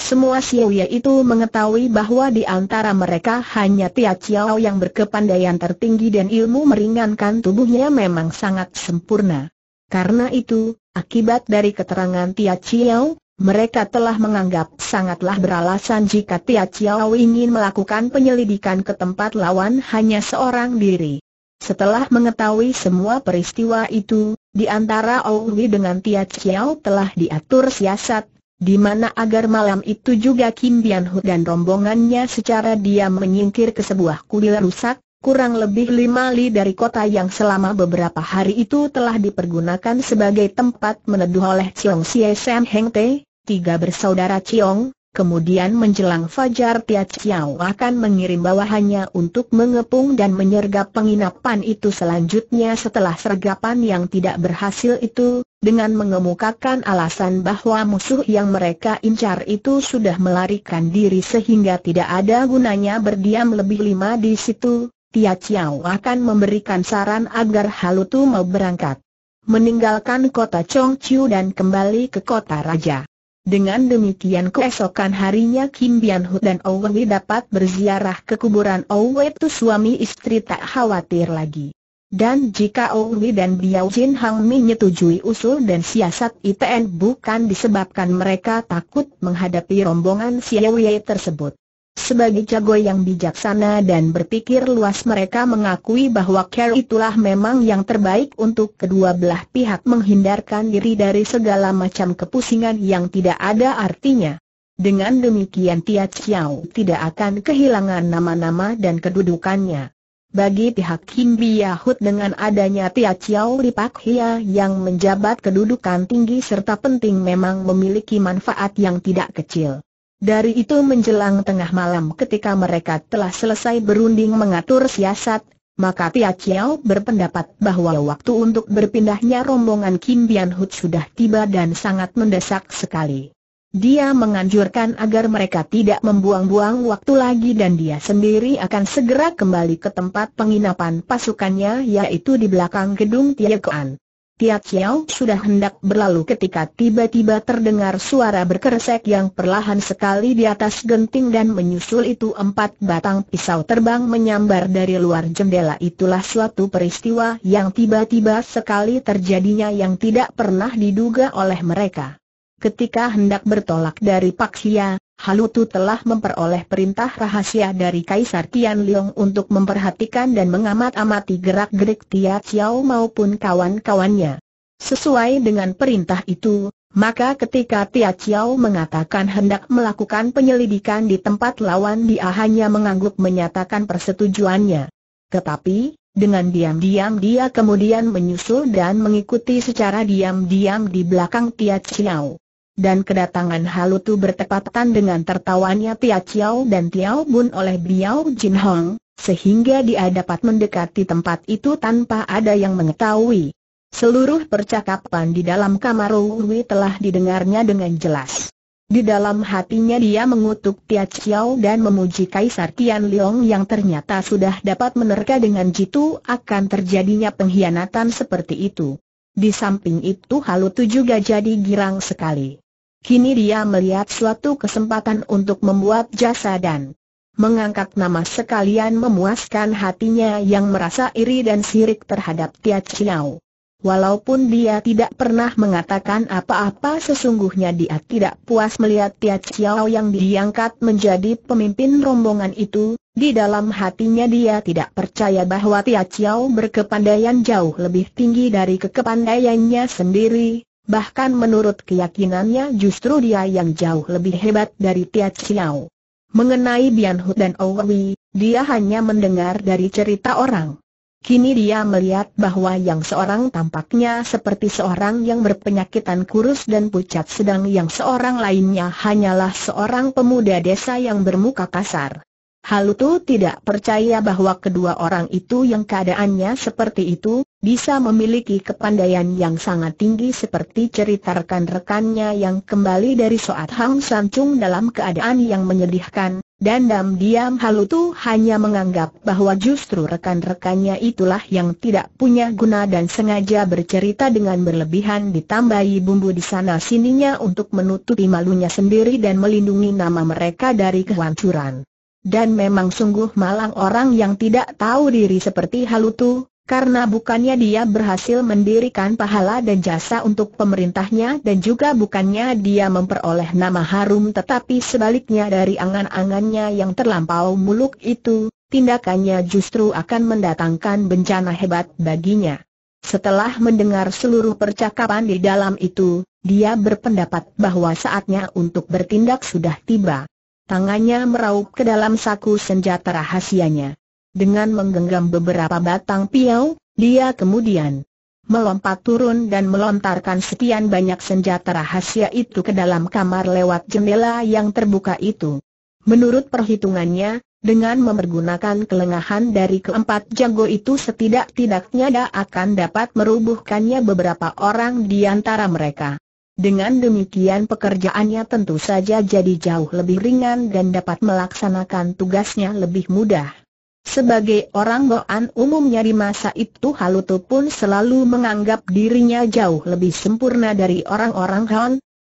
Semua Xiaoya itu mengetahui bahwa di antara mereka hanya Tia Chiao yang berkepandaian tertinggi dan ilmu meringankan tubuhnya memang sangat sempurna. Karena itu, akibat dari keterangan Tia Chiao, mereka telah menganggap sangatlah beralasan jika Tia Chiao ingin melakukan penyelidikan ke tempat lawan hanya seorang diri. Setelah mengetahui semua peristiwa itu, di antara Owi dengan Tia Chiao telah diatur siasat, di mana agar malam itu juga Kim Bian Hu dan rombongannya secara diam menyingkir ke sebuah kuil rusak, kurang lebih lima li dari kota yang selama beberapa hari itu telah dipergunakan sebagai tempat meneduh oleh Chiong Xie Sam Heng Te, tiga bersaudara Ciong, kemudian menjelang Fajar Tia Chiao akan mengirim bawahannya untuk mengepung dan menyergap penginapan itu selanjutnya setelah sergapan yang tidak berhasil itu, dengan mengemukakan alasan bahwa musuh yang mereka incar itu sudah melarikan diri sehingga tidak ada gunanya berdiam lebih lima di situ, Tia Chiao akan memberikan saran agar Halutu mau berangkat meninggalkan kota Chongqiu dan kembali ke kota raja. Dengan demikian keesokan harinya Kim Bian Hu dan Wei dapat berziarah ke kuburan Owe Tu suami istri tak khawatir lagi. Dan jika Wei dan Biao Jin Hang menyetujui usul dan siasat ITN bukan disebabkan mereka takut menghadapi rombongan Xiaoyei tersebut. Sebagai jago yang bijaksana dan berpikir luas mereka mengakui bahwa care itulah memang yang terbaik untuk kedua belah pihak menghindarkan diri dari segala macam kepusingan yang tidak ada artinya. Dengan demikian Tia Chiao tidak akan kehilangan nama-nama dan kedudukannya. Bagi pihak Kim Biahut dengan adanya Tia Chiao Lipak Hia yang menjabat kedudukan tinggi serta penting memang memiliki manfaat yang tidak kecil. Dari itu menjelang tengah malam ketika mereka telah selesai berunding mengatur siasat, maka Pia Chiao berpendapat bahwa waktu untuk berpindahnya rombongan Kim Bian Hut sudah tiba dan sangat mendesak sekali. Dia menganjurkan agar mereka tidak membuang-buang waktu lagi dan dia sendiri akan segera kembali ke tempat penginapan pasukannya yaitu di belakang gedung Tia Koan. Tia Chiao sudah hendak berlalu ketika tiba-tiba terdengar suara berkeresek yang perlahan sekali di atas genting dan menyusul itu empat batang pisau terbang menyambar dari luar jendela itulah suatu peristiwa yang tiba-tiba sekali terjadinya yang tidak pernah diduga oleh mereka. Ketika hendak bertolak dari Paksia, Halutu telah memperoleh perintah rahasia dari Kaisar Tian Liong untuk memperhatikan dan mengamat-amati gerak-gerik Tia Chiao maupun kawan-kawannya. Sesuai dengan perintah itu, maka ketika Tia Chiao mengatakan hendak melakukan penyelidikan di tempat lawan dia hanya mengangguk menyatakan persetujuannya. Tetapi, dengan diam-diam dia kemudian menyusul dan mengikuti secara diam-diam di belakang Tia Chiao dan kedatangan Halutu bertepatan dengan tertawanya Tia Chiao dan Tiao Bun oleh Biao Jin Hong, sehingga dia dapat mendekati tempat itu tanpa ada yang mengetahui. Seluruh percakapan di dalam kamar Wu telah didengarnya dengan jelas. Di dalam hatinya dia mengutuk Tia Chiao dan memuji Kaisar Tian Leong yang ternyata sudah dapat menerka dengan jitu akan terjadinya pengkhianatan seperti itu. Di samping itu hal itu juga jadi girang sekali. Kini dia melihat suatu kesempatan untuk membuat jasa dan mengangkat nama sekalian memuaskan hatinya yang merasa iri dan sirik terhadap Tia Chiao. Walaupun dia tidak pernah mengatakan apa-apa sesungguhnya dia tidak puas melihat Tia Chiao yang diangkat menjadi pemimpin rombongan itu, di dalam hatinya dia tidak percaya bahwa Tia Chiao berkepandaian jauh lebih tinggi dari kekepandaiannya sendiri, bahkan menurut keyakinannya justru dia yang jauh lebih hebat dari Tia Chiao. Mengenai Bian Hu dan Owi, dia hanya mendengar dari cerita orang. Kini dia melihat bahwa yang seorang tampaknya seperti seorang yang berpenyakitan kurus dan pucat sedang yang seorang lainnya hanyalah seorang pemuda desa yang bermuka kasar. Halutu tidak percaya bahwa kedua orang itu yang keadaannya seperti itu, bisa memiliki kepandaian yang sangat tinggi seperti cerita rekan-rekannya yang kembali dari Soat Hang Sancung dalam keadaan yang menyedihkan, dan diam-diam Halutu hanya menganggap bahwa justru rekan-rekannya itulah yang tidak punya guna dan sengaja bercerita dengan berlebihan ditambahi bumbu di sana-sininya untuk menutupi malunya sendiri dan melindungi nama mereka dari kehancuran. Dan memang sungguh malang orang yang tidak tahu diri seperti Halutu, karena bukannya dia berhasil mendirikan pahala dan jasa untuk pemerintahnya dan juga bukannya dia memperoleh nama harum tetapi sebaliknya dari angan-angannya yang terlampau muluk itu, tindakannya justru akan mendatangkan bencana hebat baginya. Setelah mendengar seluruh percakapan di dalam itu, dia berpendapat bahwa saatnya untuk bertindak sudah tiba. Tangannya meraup ke dalam saku senjata rahasianya. Dengan menggenggam beberapa batang piau, dia kemudian melompat turun dan melontarkan sekian banyak senjata rahasia itu ke dalam kamar lewat jendela yang terbuka itu. Menurut perhitungannya, dengan memergunakan kelengahan dari keempat jago itu setidak-tidaknya dia akan dapat merubuhkannya beberapa orang di antara mereka. Dengan demikian pekerjaannya tentu saja jadi jauh lebih ringan dan dapat melaksanakan tugasnya lebih mudah. Sebagai orang boan umumnya di masa itu Halutu pun selalu menganggap dirinya jauh lebih sempurna dari orang-orang Han,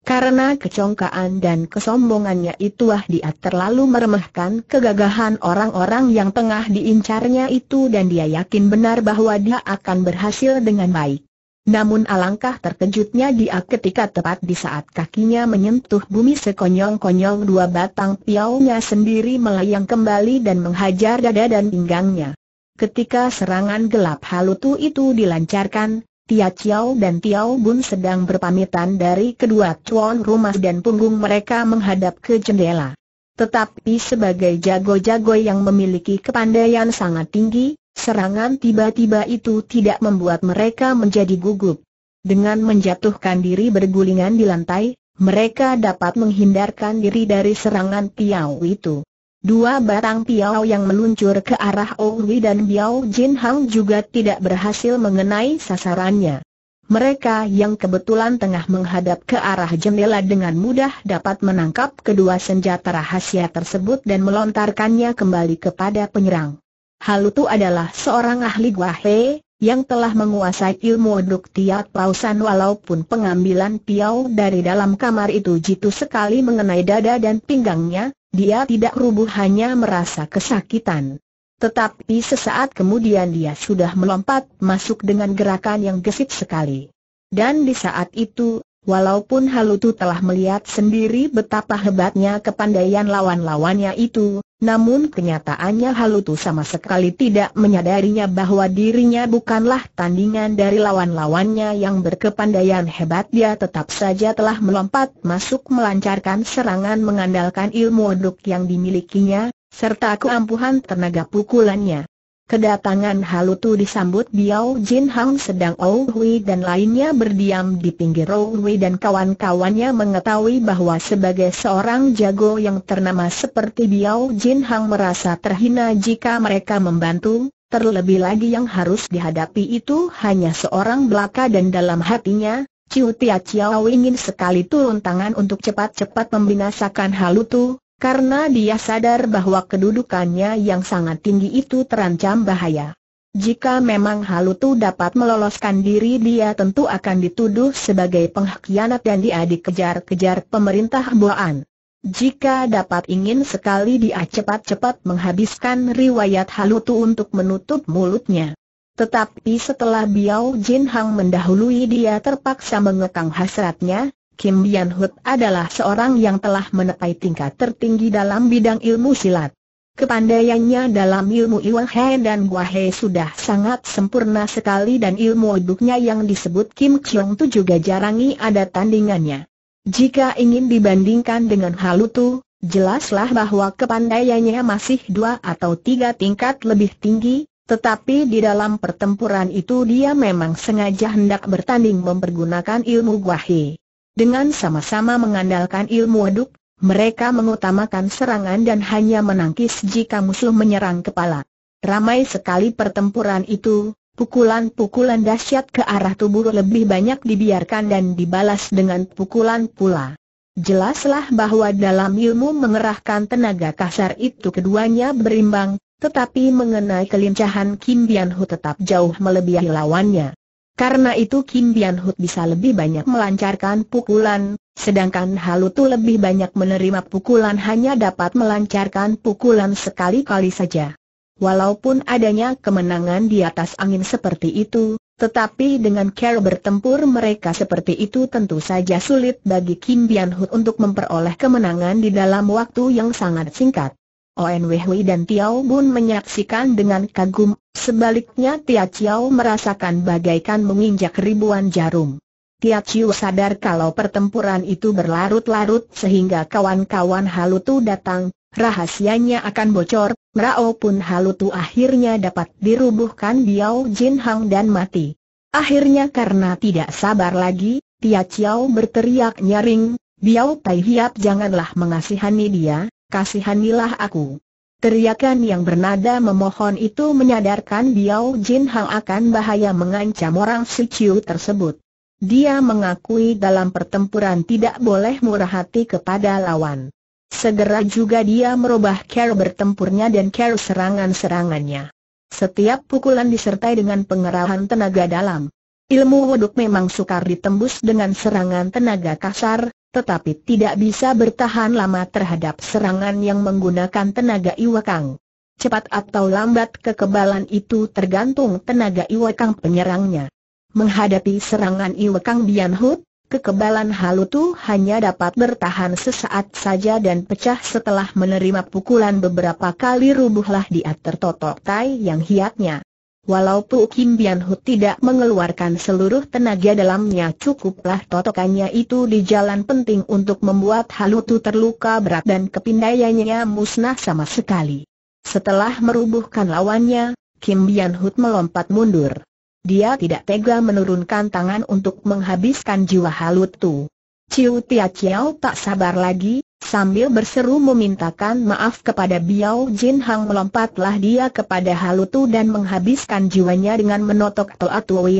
karena kecongkaan dan kesombongannya itu itulah dia terlalu meremehkan kegagahan orang-orang yang tengah diincarnya itu dan dia yakin benar bahwa dia akan berhasil dengan baik. Namun alangkah terkejutnya dia ketika tepat di saat kakinya menyentuh bumi sekonyong-konyong dua batang piaunya sendiri melayang kembali dan menghajar dada dan pinggangnya. Ketika serangan gelap halutu itu dilancarkan, Tia Chiao dan Tiao Bun sedang berpamitan dari kedua cuan rumah dan punggung mereka menghadap ke jendela. Tetapi sebagai jago-jago yang memiliki kepandaian sangat tinggi, Serangan tiba-tiba itu tidak membuat mereka menjadi gugup. Dengan menjatuhkan diri bergulingan di lantai, mereka dapat menghindarkan diri dari serangan piao itu. Dua barang piao yang meluncur ke arah Owi dan Biao Jin Hang juga tidak berhasil mengenai sasarannya. Mereka yang kebetulan tengah menghadap ke arah jendela dengan mudah dapat menangkap kedua senjata rahasia tersebut dan melontarkannya kembali kepada penyerang itu adalah seorang ahli guahe, yang telah menguasai ilmu duk tiat pausan walaupun pengambilan piau dari dalam kamar itu jitu sekali mengenai dada dan pinggangnya, dia tidak rubuh hanya merasa kesakitan. Tetapi sesaat kemudian dia sudah melompat masuk dengan gerakan yang gesit sekali. Dan di saat itu, Walaupun Halutu telah melihat sendiri betapa hebatnya kepandaian lawan-lawannya itu, namun kenyataannya Halutu sama sekali tidak menyadarinya bahwa dirinya bukanlah tandingan dari lawan-lawannya yang berkepandaian hebat dia tetap saja telah melompat masuk melancarkan serangan mengandalkan ilmu aduk yang dimilikinya, serta keampuhan tenaga pukulannya. Kedatangan halu tu disambut Biao Jin Hang sedang Ou Hui dan lainnya berdiam di pinggir Ou Hui dan kawan-kawannya mengetahui bahwa sebagai seorang jago yang ternama seperti Biao Jin Hang merasa terhina jika mereka membantu, terlebih lagi yang harus dihadapi itu hanya seorang belaka dan dalam hatinya, Ciu Tia Chiao ingin sekali turun tangan untuk cepat-cepat membinasakan halu tu. Karena dia sadar bahwa kedudukannya yang sangat tinggi itu terancam bahaya. Jika memang Halutu dapat meloloskan diri dia tentu akan dituduh sebagai pengkhianat dan dia dikejar-kejar pemerintah Boan. Jika dapat ingin sekali dia cepat-cepat menghabiskan riwayat Halutu untuk menutup mulutnya. Tetapi setelah Biao Jin Hang mendahului dia terpaksa mengekang hasratnya, Kim Yan Hut adalah seorang yang telah menepai tingkat tertinggi dalam bidang ilmu silat. Kepandaiannya dalam ilmu Iwa He dan Gua He sudah sangat sempurna sekali dan ilmu uduknya yang disebut Kim Chong Tu juga jarangi ada tandingannya. Jika ingin dibandingkan dengan Halutu, jelaslah bahwa kepandaiannya masih dua atau tiga tingkat lebih tinggi, tetapi di dalam pertempuran itu dia memang sengaja hendak bertanding mempergunakan ilmu Gua He. Dengan sama-sama mengandalkan ilmu waduk, mereka mengutamakan serangan dan hanya menangkis jika musuh menyerang kepala. Ramai sekali pertempuran itu, pukulan-pukulan dahsyat ke arah tubuh lebih banyak dibiarkan dan dibalas dengan pukulan pula. Jelaslah bahwa dalam ilmu mengerahkan tenaga kasar itu keduanya berimbang, tetapi mengenai kelincahan Kim Bian Hu tetap jauh melebihi lawannya. Karena itu Kim Bian Hut bisa lebih banyak melancarkan pukulan, sedangkan Halutu lebih banyak menerima pukulan hanya dapat melancarkan pukulan sekali-kali saja. Walaupun adanya kemenangan di atas angin seperti itu, tetapi dengan cara bertempur mereka seperti itu tentu saja sulit bagi Kim Bian Hut untuk memperoleh kemenangan di dalam waktu yang sangat singkat. Oen Wehui dan Tiao Bun menyaksikan dengan kagum, sebaliknya Tia Chiao merasakan bagaikan menginjak ribuan jarum. Tia Chiu sadar kalau pertempuran itu berlarut-larut sehingga kawan-kawan Halutu datang, rahasianya akan bocor, Rao pun Halutu akhirnya dapat dirubuhkan Biao Jin Hang dan mati. Akhirnya karena tidak sabar lagi, Tia Chiao berteriak nyaring, Biao Tai Hiap janganlah mengasihani dia, kasihanilah aku. Teriakan yang bernada memohon itu menyadarkan Biao Jin Hang akan bahaya mengancam orang Chiu tersebut. Dia mengakui dalam pertempuran tidak boleh murah hati kepada lawan. Segera juga dia merubah care bertempurnya dan care serangan-serangannya. Setiap pukulan disertai dengan pengerahan tenaga dalam. Ilmu wuduk memang sukar ditembus dengan serangan tenaga kasar, tetapi tidak bisa bertahan lama terhadap serangan yang menggunakan tenaga Iwakang. Cepat atau lambat kekebalan itu tergantung tenaga Iwakang penyerangnya. Menghadapi serangan Iwakang Bian Hut, kekebalan Halutu hanya dapat bertahan sesaat saja dan pecah setelah menerima pukulan beberapa kali rubuhlah dia tertotok tai yang hiatnya. Walaupun Kim Bian Hu tidak mengeluarkan seluruh tenaga dalamnya cukuplah totokannya itu di jalan penting untuk membuat Halutu terluka berat dan kepindaiannya musnah sama sekali. Setelah merubuhkan lawannya, Kim Bian Hu melompat mundur. Dia tidak tega menurunkan tangan untuk menghabiskan jiwa Halutu. Ciu Tia Chiao tak sabar lagi, sambil berseru memintakan maaf kepada Biao Jin Hang melompatlah dia kepada Halutu dan menghabiskan jiwanya dengan menotok Toa Tuwi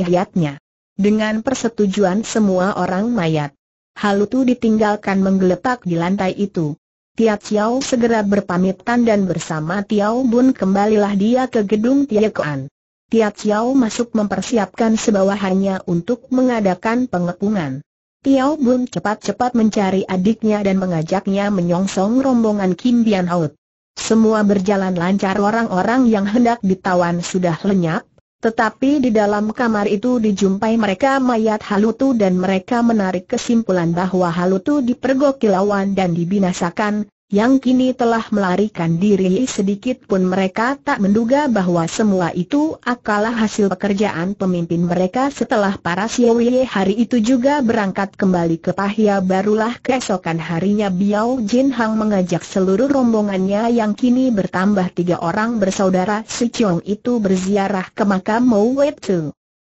Dengan persetujuan semua orang mayat. Halutu ditinggalkan menggeletak di lantai itu. Tia Chiao segera berpamitan dan bersama Tiao Bun kembalilah dia ke gedung Tia Kuan. Tia Chiao masuk mempersiapkan sebawahannya untuk mengadakan pengepungan. Piao Bun cepat-cepat mencari adiknya dan mengajaknya menyongsong rombongan Kim Bian Out. Semua berjalan lancar orang-orang yang hendak ditawan sudah lenyap, tetapi di dalam kamar itu dijumpai mereka mayat Halutu dan mereka menarik kesimpulan bahwa Halutu dipergoki lawan dan dibinasakan, yang kini telah melarikan diri sedikit pun mereka tak menduga bahwa semua itu akalah hasil pekerjaan pemimpin mereka setelah para siowie hari itu juga berangkat kembali ke Pahia barulah keesokan harinya Biao Jin Hang mengajak seluruh rombongannya yang kini bertambah tiga orang bersaudara Si Chong itu berziarah ke makam Mo Wet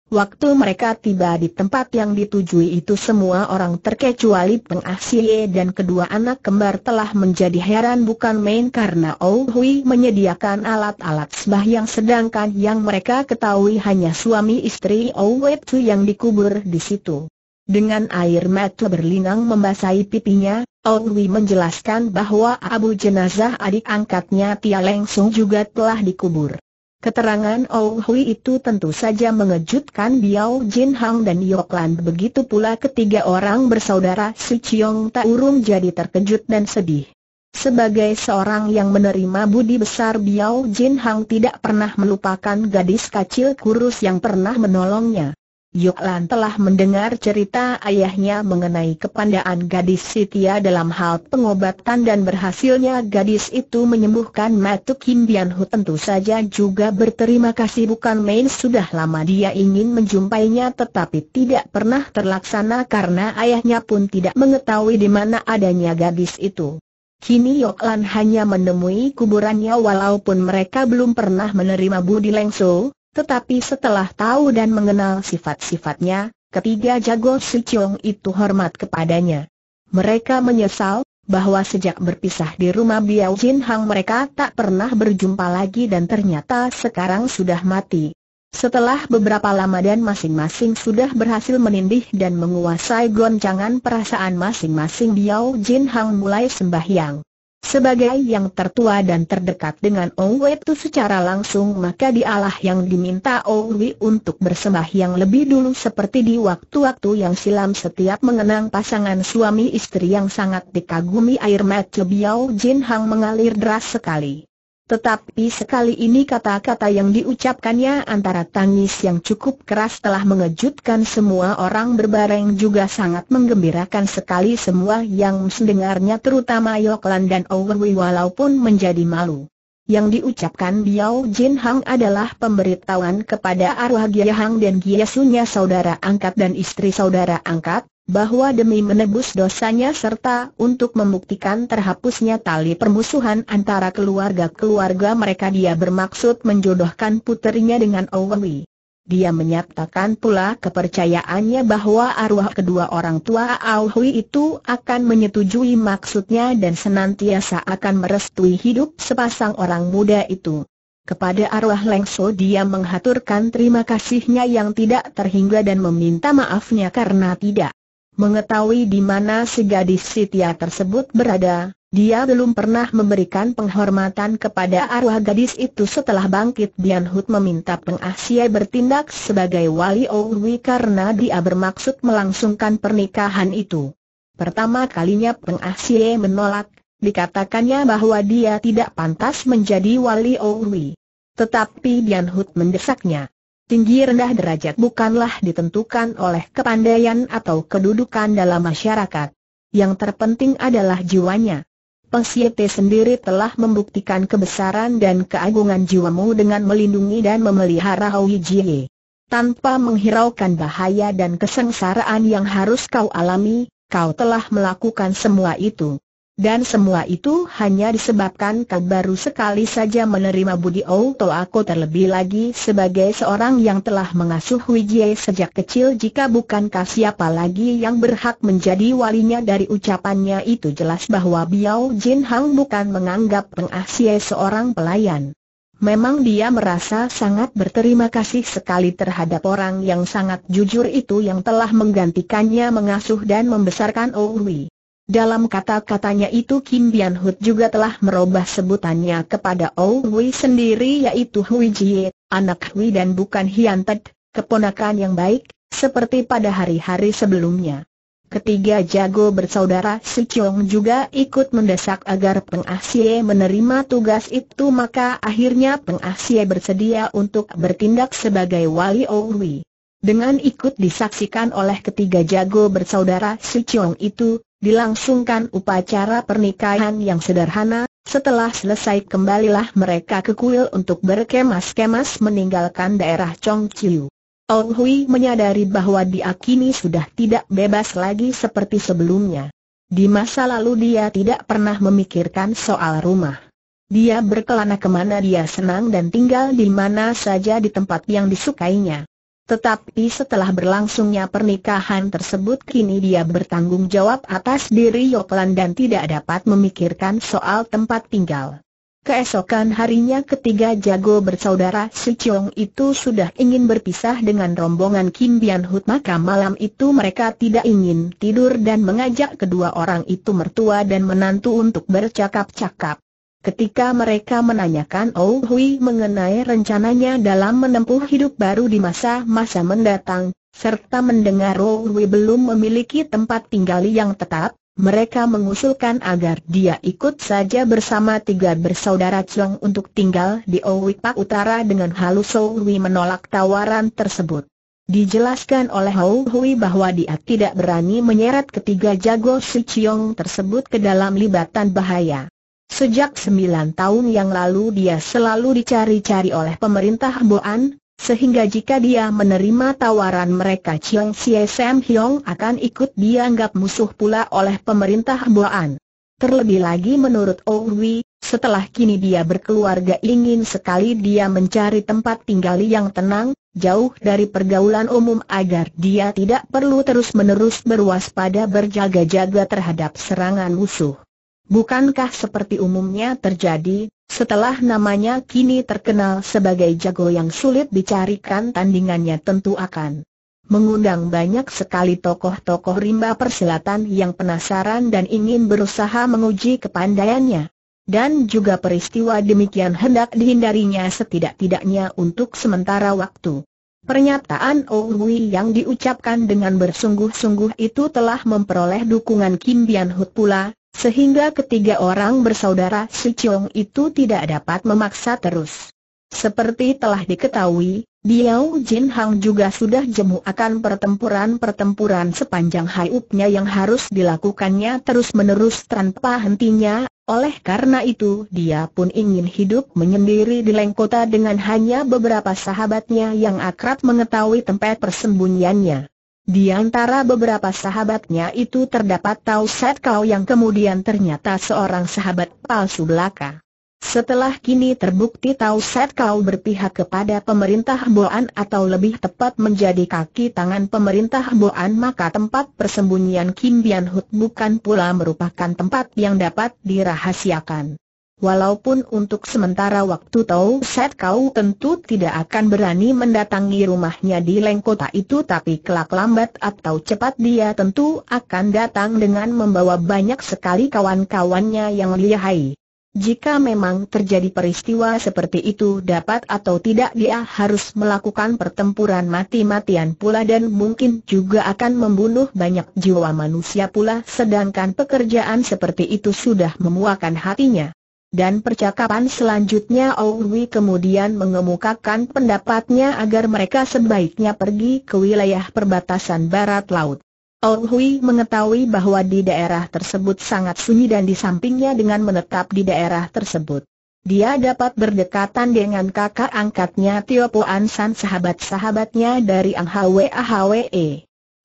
Waktu mereka tiba di tempat yang dituju itu semua orang terkecuali Peng Ah Sie dan kedua anak kembar telah menjadi heran bukan main karena Oh Hui menyediakan alat-alat yang sedangkan yang mereka ketahui hanya suami istri Oh Wei Su yang dikubur di situ. Dengan air mata berlinang membasahi pipinya, oh Hui menjelaskan bahwa abu jenazah adik angkatnya Tia Leng Sung juga telah dikubur. Keterangan Oh Hui itu tentu saja mengejutkan Biao Jin Hang dan Yok Lan begitu pula ketiga orang bersaudara Si Chiong Taurung jadi terkejut dan sedih. Sebagai seorang yang menerima budi besar Biao Jin Hang tidak pernah melupakan gadis kecil kurus yang pernah menolongnya. Yoklan telah mendengar cerita ayahnya mengenai kepandaan gadis Sitia dalam hal pengobatan dan berhasilnya gadis itu menyembuhkan Matuk Hindian Hu tentu saja juga berterima kasih bukan main sudah lama dia ingin menjumpainya tetapi tidak pernah terlaksana karena ayahnya pun tidak mengetahui di mana adanya gadis itu. Kini Yoklan hanya menemui kuburannya walaupun mereka belum pernah menerima Budi Lengso, tetapi setelah tahu dan mengenal sifat-sifatnya, ketiga jago si Chong itu hormat kepadanya. Mereka menyesal, bahwa sejak berpisah di rumah Biao Jin Hang mereka tak pernah berjumpa lagi dan ternyata sekarang sudah mati. Setelah beberapa lama dan masing-masing sudah berhasil menindih dan menguasai goncangan perasaan masing-masing Biao Jin Hang mulai sembahyang. Sebagai yang tertua dan terdekat dengan Owe itu secara langsung maka dialah yang diminta Owe untuk bersembah yang lebih dulu seperti di waktu-waktu yang silam setiap mengenang pasangan suami istri yang sangat dikagumi air mata Biao Jin Hang mengalir deras sekali. Tetapi sekali ini kata-kata yang diucapkannya antara tangis yang cukup keras telah mengejutkan semua orang berbareng juga sangat menggembirakan sekali semua yang mendengarnya terutama Yoklan dan Owerwi walaupun menjadi malu. Yang diucapkan Biao Jin Hang adalah pemberitahuan kepada arwah Gia Hang dan Gia Sunya saudara angkat dan istri saudara angkat, bahwa demi menebus dosanya serta untuk membuktikan terhapusnya tali permusuhan antara keluarga-keluarga mereka dia bermaksud menjodohkan puterinya dengan Owi. Dia menyatakan pula kepercayaannya bahwa arwah kedua orang tua Aohui itu akan menyetujui maksudnya dan senantiasa akan merestui hidup sepasang orang muda itu. Kepada arwah Lengso dia menghaturkan terima kasihnya yang tidak terhingga dan meminta maafnya karena tidak mengetahui di mana si gadis Sitia tersebut berada, dia belum pernah memberikan penghormatan kepada arwah gadis itu setelah bangkit Bian Hud meminta Peng Asia bertindak sebagai wali Owi karena dia bermaksud melangsungkan pernikahan itu. Pertama kalinya Peng Asia menolak, dikatakannya bahwa dia tidak pantas menjadi wali Owi. Tetapi Bian Hud mendesaknya. Tinggi rendah derajat bukanlah ditentukan oleh kepandaian atau kedudukan dalam masyarakat. Yang terpenting adalah jiwanya. Peng Siete sendiri telah membuktikan kebesaran dan keagungan jiwamu dengan melindungi dan memelihara Hoi Jie. Tanpa menghiraukan bahaya dan kesengsaraan yang harus kau alami, kau telah melakukan semua itu. Dan semua itu hanya disebabkan kau baru sekali saja menerima budi auto aku terlebih lagi sebagai seorang yang telah mengasuh Wijie sejak kecil jika bukan kau siapa lagi yang berhak menjadi walinya dari ucapannya itu jelas bahwa Biao Jin Hang bukan menganggap Peng Ah seorang pelayan. Memang dia merasa sangat berterima kasih sekali terhadap orang yang sangat jujur itu yang telah menggantikannya mengasuh dan membesarkan Owi. Dalam kata-katanya itu Kim Bian Hut juga telah merubah sebutannya kepada Ou Hui sendiri yaitu Hui Jie, anak Hui dan bukan Hian Ted, keponakan yang baik, seperti pada hari-hari sebelumnya. Ketiga jago bersaudara Si Chong juga ikut mendesak agar Peng Ah menerima tugas itu maka akhirnya Peng Ah bersedia untuk bertindak sebagai wali Ou Hui. Dengan ikut disaksikan oleh ketiga jago bersaudara Si Chong itu, Dilangsungkan upacara pernikahan yang sederhana, setelah selesai kembalilah mereka ke kuil untuk berkemas-kemas meninggalkan daerah Chong Chiu. Ong Hui menyadari bahwa dia kini sudah tidak bebas lagi seperti sebelumnya. Di masa lalu dia tidak pernah memikirkan soal rumah. Dia berkelana kemana dia senang dan tinggal di mana saja di tempat yang disukainya. Tetapi setelah berlangsungnya pernikahan tersebut kini dia bertanggung jawab atas diri Yoklan dan tidak dapat memikirkan soal tempat tinggal. Keesokan harinya ketiga jago bersaudara Si Chong itu sudah ingin berpisah dengan rombongan Kim Bian Hut maka malam itu mereka tidak ingin tidur dan mengajak kedua orang itu mertua dan menantu untuk bercakap-cakap. Ketika mereka menanyakan Ou Hui mengenai rencananya dalam menempuh hidup baru di masa-masa mendatang, serta mendengar Ou Hui belum memiliki tempat tinggal yang tetap, mereka mengusulkan agar dia ikut saja bersama tiga bersaudara Chuang untuk tinggal di Owi Pak Utara dengan halus Ou Hui menolak tawaran tersebut. Dijelaskan oleh Hou Hui bahwa dia tidak berani menyeret ketiga jago Si Chiong tersebut ke dalam libatan bahaya. Sejak sembilan tahun yang lalu dia selalu dicari-cari oleh pemerintah Boan, sehingga jika dia menerima tawaran mereka Chiang CSM Sam Hiong akan ikut dianggap musuh pula oleh pemerintah Boan. Terlebih lagi menurut Owi, oh setelah kini dia berkeluarga ingin sekali dia mencari tempat tinggal yang tenang, jauh dari pergaulan umum agar dia tidak perlu terus-menerus berwaspada berjaga-jaga terhadap serangan musuh. Bukankah seperti umumnya terjadi, setelah namanya kini terkenal sebagai jago yang sulit dicarikan tandingannya tentu akan mengundang banyak sekali tokoh-tokoh rimba persilatan yang penasaran dan ingin berusaha menguji kepandaiannya. Dan juga peristiwa demikian hendak dihindarinya setidak-tidaknya untuk sementara waktu. Pernyataan Owui yang diucapkan dengan bersungguh-sungguh itu telah memperoleh dukungan Kim Bian Hut pula, sehingga ketiga orang bersaudara Si Chong itu tidak dapat memaksa terus. Seperti telah diketahui, Diao Jin Hang juga sudah jemu akan pertempuran-pertempuran sepanjang hayupnya yang harus dilakukannya terus-menerus tanpa hentinya, oleh karena itu dia pun ingin hidup menyendiri di Lengkota dengan hanya beberapa sahabatnya yang akrab mengetahui tempat persembunyiannya. Di antara beberapa sahabatnya itu terdapat Tau Set Kau yang kemudian ternyata seorang sahabat palsu belaka. Setelah kini terbukti Tau Set Kau berpihak kepada pemerintah Boan atau lebih tepat menjadi kaki tangan pemerintah Boan maka tempat persembunyian Kim Bian Hut bukan pula merupakan tempat yang dapat dirahasiakan. Walaupun untuk sementara waktu tahu Set kau tentu tidak akan berani mendatangi rumahnya di Lengkota itu tapi kelak lambat atau cepat dia tentu akan datang dengan membawa banyak sekali kawan-kawannya yang lihai. Jika memang terjadi peristiwa seperti itu dapat atau tidak dia harus melakukan pertempuran mati-matian pula dan mungkin juga akan membunuh banyak jiwa manusia pula sedangkan pekerjaan seperti itu sudah memuakan hatinya. Dan percakapan selanjutnya Owi kemudian mengemukakan pendapatnya agar mereka sebaiknya pergi ke wilayah perbatasan barat laut. Owi mengetahui bahwa di daerah tersebut sangat sunyi dan di sampingnya dengan menetap di daerah tersebut. Dia dapat berdekatan dengan kakak angkatnya Tio Puan San sahabat-sahabatnya dari Ang Hwe Ahwe.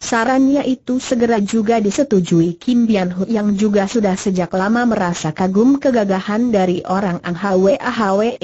Sarannya itu segera juga disetujui Kim Bian Hu yang juga sudah sejak lama merasa kagum kegagahan dari orang Ang Hwe Ahwe.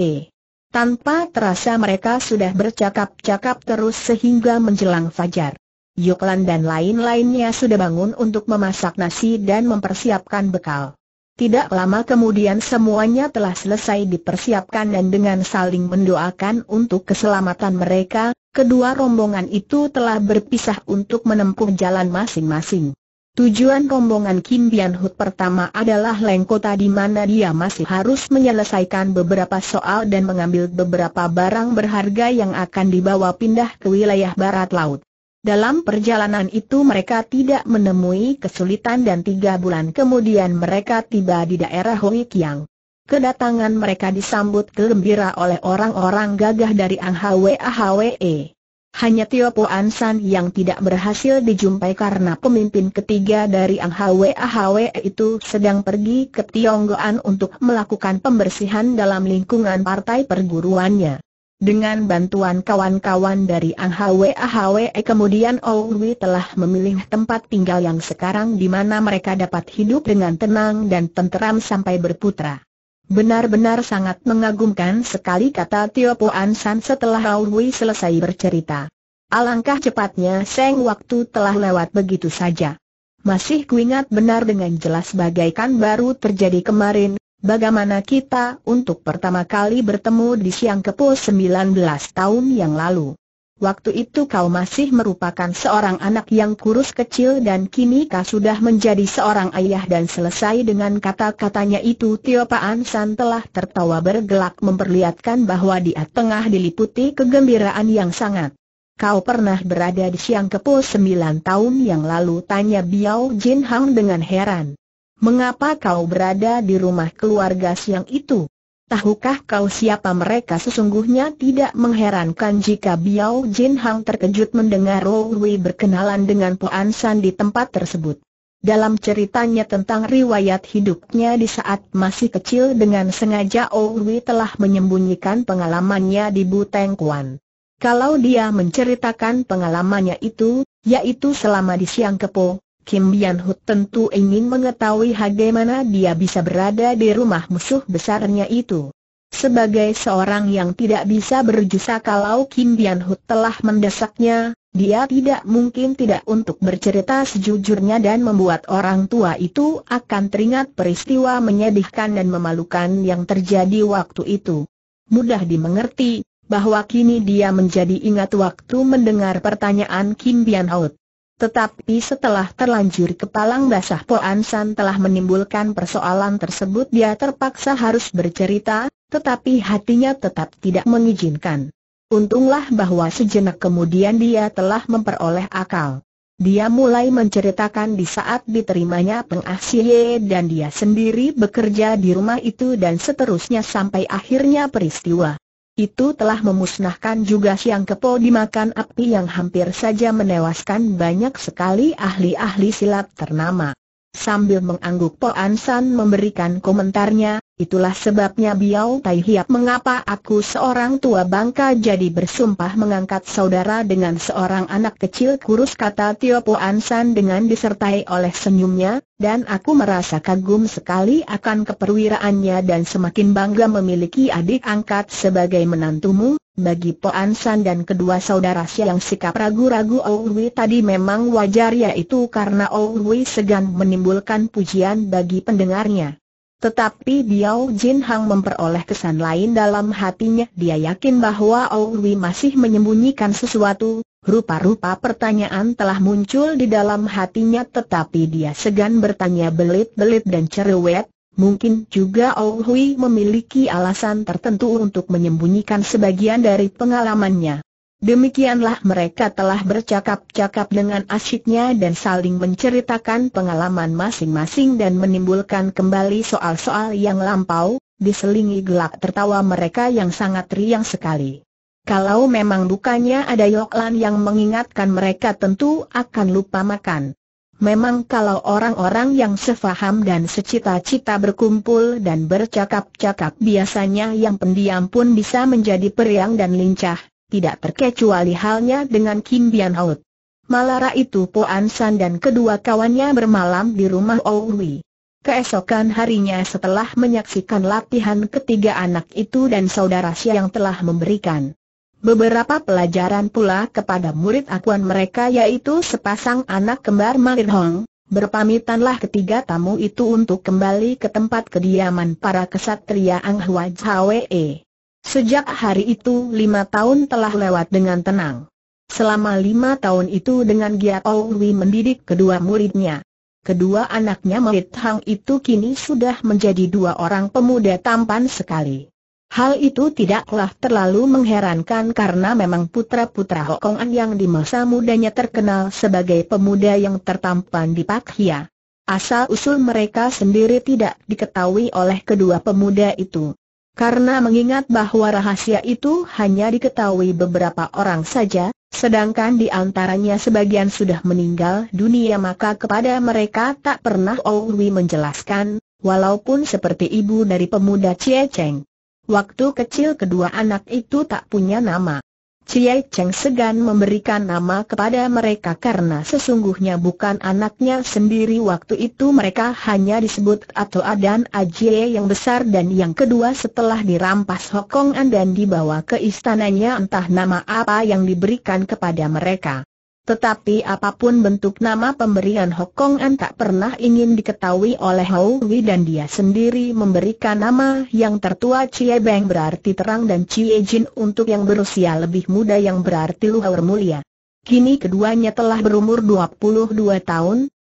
Tanpa terasa mereka sudah bercakap-cakap terus sehingga menjelang fajar. Yuklan dan lain-lainnya sudah bangun untuk memasak nasi dan mempersiapkan bekal. Tidak lama kemudian semuanya telah selesai dipersiapkan dan dengan saling mendoakan untuk keselamatan mereka, kedua rombongan itu telah berpisah untuk menempuh jalan masing-masing. Tujuan rombongan Kim Bian Hut pertama adalah Lengkota di mana dia masih harus menyelesaikan beberapa soal dan mengambil beberapa barang berharga yang akan dibawa pindah ke wilayah barat laut. Dalam perjalanan itu mereka tidak menemui kesulitan dan tiga bulan kemudian mereka tiba di daerah Hoi Kiang. Kedatangan mereka disambut gembira oleh orang-orang gagah dari Hwe Ahwe. Hanya Tio Po San yang tidak berhasil dijumpai karena pemimpin ketiga dari Hwe Ahwe itu sedang pergi ke Tionggoan untuk melakukan pembersihan dalam lingkungan partai perguruannya. Dengan bantuan kawan-kawan dari Hwe Ahwe kemudian Owi telah memilih tempat tinggal yang sekarang di mana mereka dapat hidup dengan tenang dan tenteram sampai berputra. Benar-benar sangat mengagumkan sekali kata Tio Po San setelah Hui selesai bercerita. Alangkah cepatnya seng waktu telah lewat begitu saja. Masih kuingat benar dengan jelas bagaikan baru terjadi kemarin, bagaimana kita untuk pertama kali bertemu di siang kepo 19 tahun yang lalu. Waktu itu kau masih merupakan seorang anak yang kurus kecil dan kini kau sudah menjadi seorang ayah dan selesai dengan kata-katanya itu Tio Paan San telah tertawa bergelak memperlihatkan bahwa dia tengah diliputi kegembiraan yang sangat. Kau pernah berada di Siang Kepo sembilan tahun yang lalu tanya Biao Jin Hang dengan heran. Mengapa kau berada di rumah keluarga siang itu? Tahukah kau siapa mereka sesungguhnya tidak mengherankan jika Biao Jin Hang terkejut mendengar Lo Wei berkenalan dengan Poan San di tempat tersebut. Dalam ceritanya tentang riwayat hidupnya di saat masih kecil dengan sengaja Lo telah menyembunyikan pengalamannya di Buteng Kuan. Kalau dia menceritakan pengalamannya itu, yaitu selama di Siang Kepo, Kim Bian Hut tentu ingin mengetahui bagaimana dia bisa berada di rumah musuh besarnya itu. Sebagai seorang yang tidak bisa berjusa kalau Kim Bian Hut telah mendesaknya, dia tidak mungkin tidak untuk bercerita sejujurnya dan membuat orang tua itu akan teringat peristiwa menyedihkan dan memalukan yang terjadi waktu itu. Mudah dimengerti, bahwa kini dia menjadi ingat waktu mendengar pertanyaan Kim Bian tetapi setelah terlanjur kepalang basah Poan San telah menimbulkan persoalan tersebut dia terpaksa harus bercerita, tetapi hatinya tetap tidak mengizinkan. Untunglah bahwa sejenak kemudian dia telah memperoleh akal. Dia mulai menceritakan di saat diterimanya Peng ah dan dia sendiri bekerja di rumah itu dan seterusnya sampai akhirnya peristiwa itu telah memusnahkan juga Siang Kepo dimakan api yang hampir saja menewaskan banyak sekali ahli-ahli silat ternama. Sambil mengangguk Po Ansan memberikan komentarnya, itulah sebabnya Biao Tai Hiap mengapa aku seorang tua bangka jadi bersumpah mengangkat saudara dengan seorang anak kecil kurus kata Tio Po Ansan dengan disertai oleh senyumnya, dan aku merasa kagum sekali akan keperwiraannya dan semakin bangga memiliki adik angkat sebagai menantumu, bagi Poan San dan kedua saudara yang sikap ragu-ragu Oului tadi memang wajar yaitu karena Oului segan menimbulkan pujian bagi pendengarnya. Tetapi Biao Jin Hang memperoleh kesan lain dalam hatinya dia yakin bahwa Oului masih menyembunyikan sesuatu, rupa-rupa pertanyaan telah muncul di dalam hatinya tetapi dia segan bertanya belit-belit dan cerewet, Mungkin juga Ou Hui memiliki alasan tertentu untuk menyembunyikan sebagian dari pengalamannya. Demikianlah mereka telah bercakap-cakap dengan asyiknya dan saling menceritakan pengalaman masing-masing dan menimbulkan kembali soal-soal yang lampau, diselingi gelak tertawa mereka yang sangat riang sekali. Kalau memang bukannya ada Yoklan yang mengingatkan mereka tentu akan lupa makan. Memang kalau orang-orang yang sefaham dan secita-cita berkumpul dan bercakap-cakap biasanya yang pendiam pun bisa menjadi periang dan lincah, tidak terkecuali halnya dengan Kim Bian Out. Malara itu Po San dan kedua kawannya bermalam di rumah Owi. Keesokan harinya setelah menyaksikan latihan ketiga anak itu dan saudara siang yang telah memberikan Beberapa pelajaran pula kepada murid akuan mereka yaitu sepasang anak kembar Malir Hong, Berpamitanlah ketiga tamu itu untuk kembali ke tempat kediaman para kesatria Ang Hwa Jawa Sejak hari itu lima tahun telah lewat dengan tenang. Selama lima tahun itu dengan giat Owi mendidik kedua muridnya. Kedua anaknya malin Hong itu kini sudah menjadi dua orang pemuda tampan sekali. Hal itu tidaklah terlalu mengherankan karena memang putra-putra Hokongan yang di masa mudanya terkenal sebagai pemuda yang tertampan di Pakia. Asal-usul mereka sendiri tidak diketahui oleh kedua pemuda itu. Karena mengingat bahwa rahasia itu hanya diketahui beberapa orang saja, sedangkan di antaranya sebagian sudah meninggal dunia maka kepada mereka tak pernah Owi menjelaskan, walaupun seperti ibu dari pemuda Cie Cheng. Waktu kecil kedua anak itu tak punya nama. Cie Cheng segan memberikan nama kepada mereka karena sesungguhnya bukan anaknya sendiri waktu itu mereka hanya disebut atau Adan Ajie yang besar dan yang kedua setelah dirampas Hokong dan dibawa ke istananya entah nama apa yang diberikan kepada mereka. Tetapi apapun bentuk nama pemberian Hokong An tak pernah ingin diketahui oleh Hou Wei dan dia sendiri memberikan nama yang tertua Cie Beng berarti terang dan Cie Jin untuk yang berusia lebih muda yang berarti luhur mulia. Kini keduanya telah berumur 22 tahun,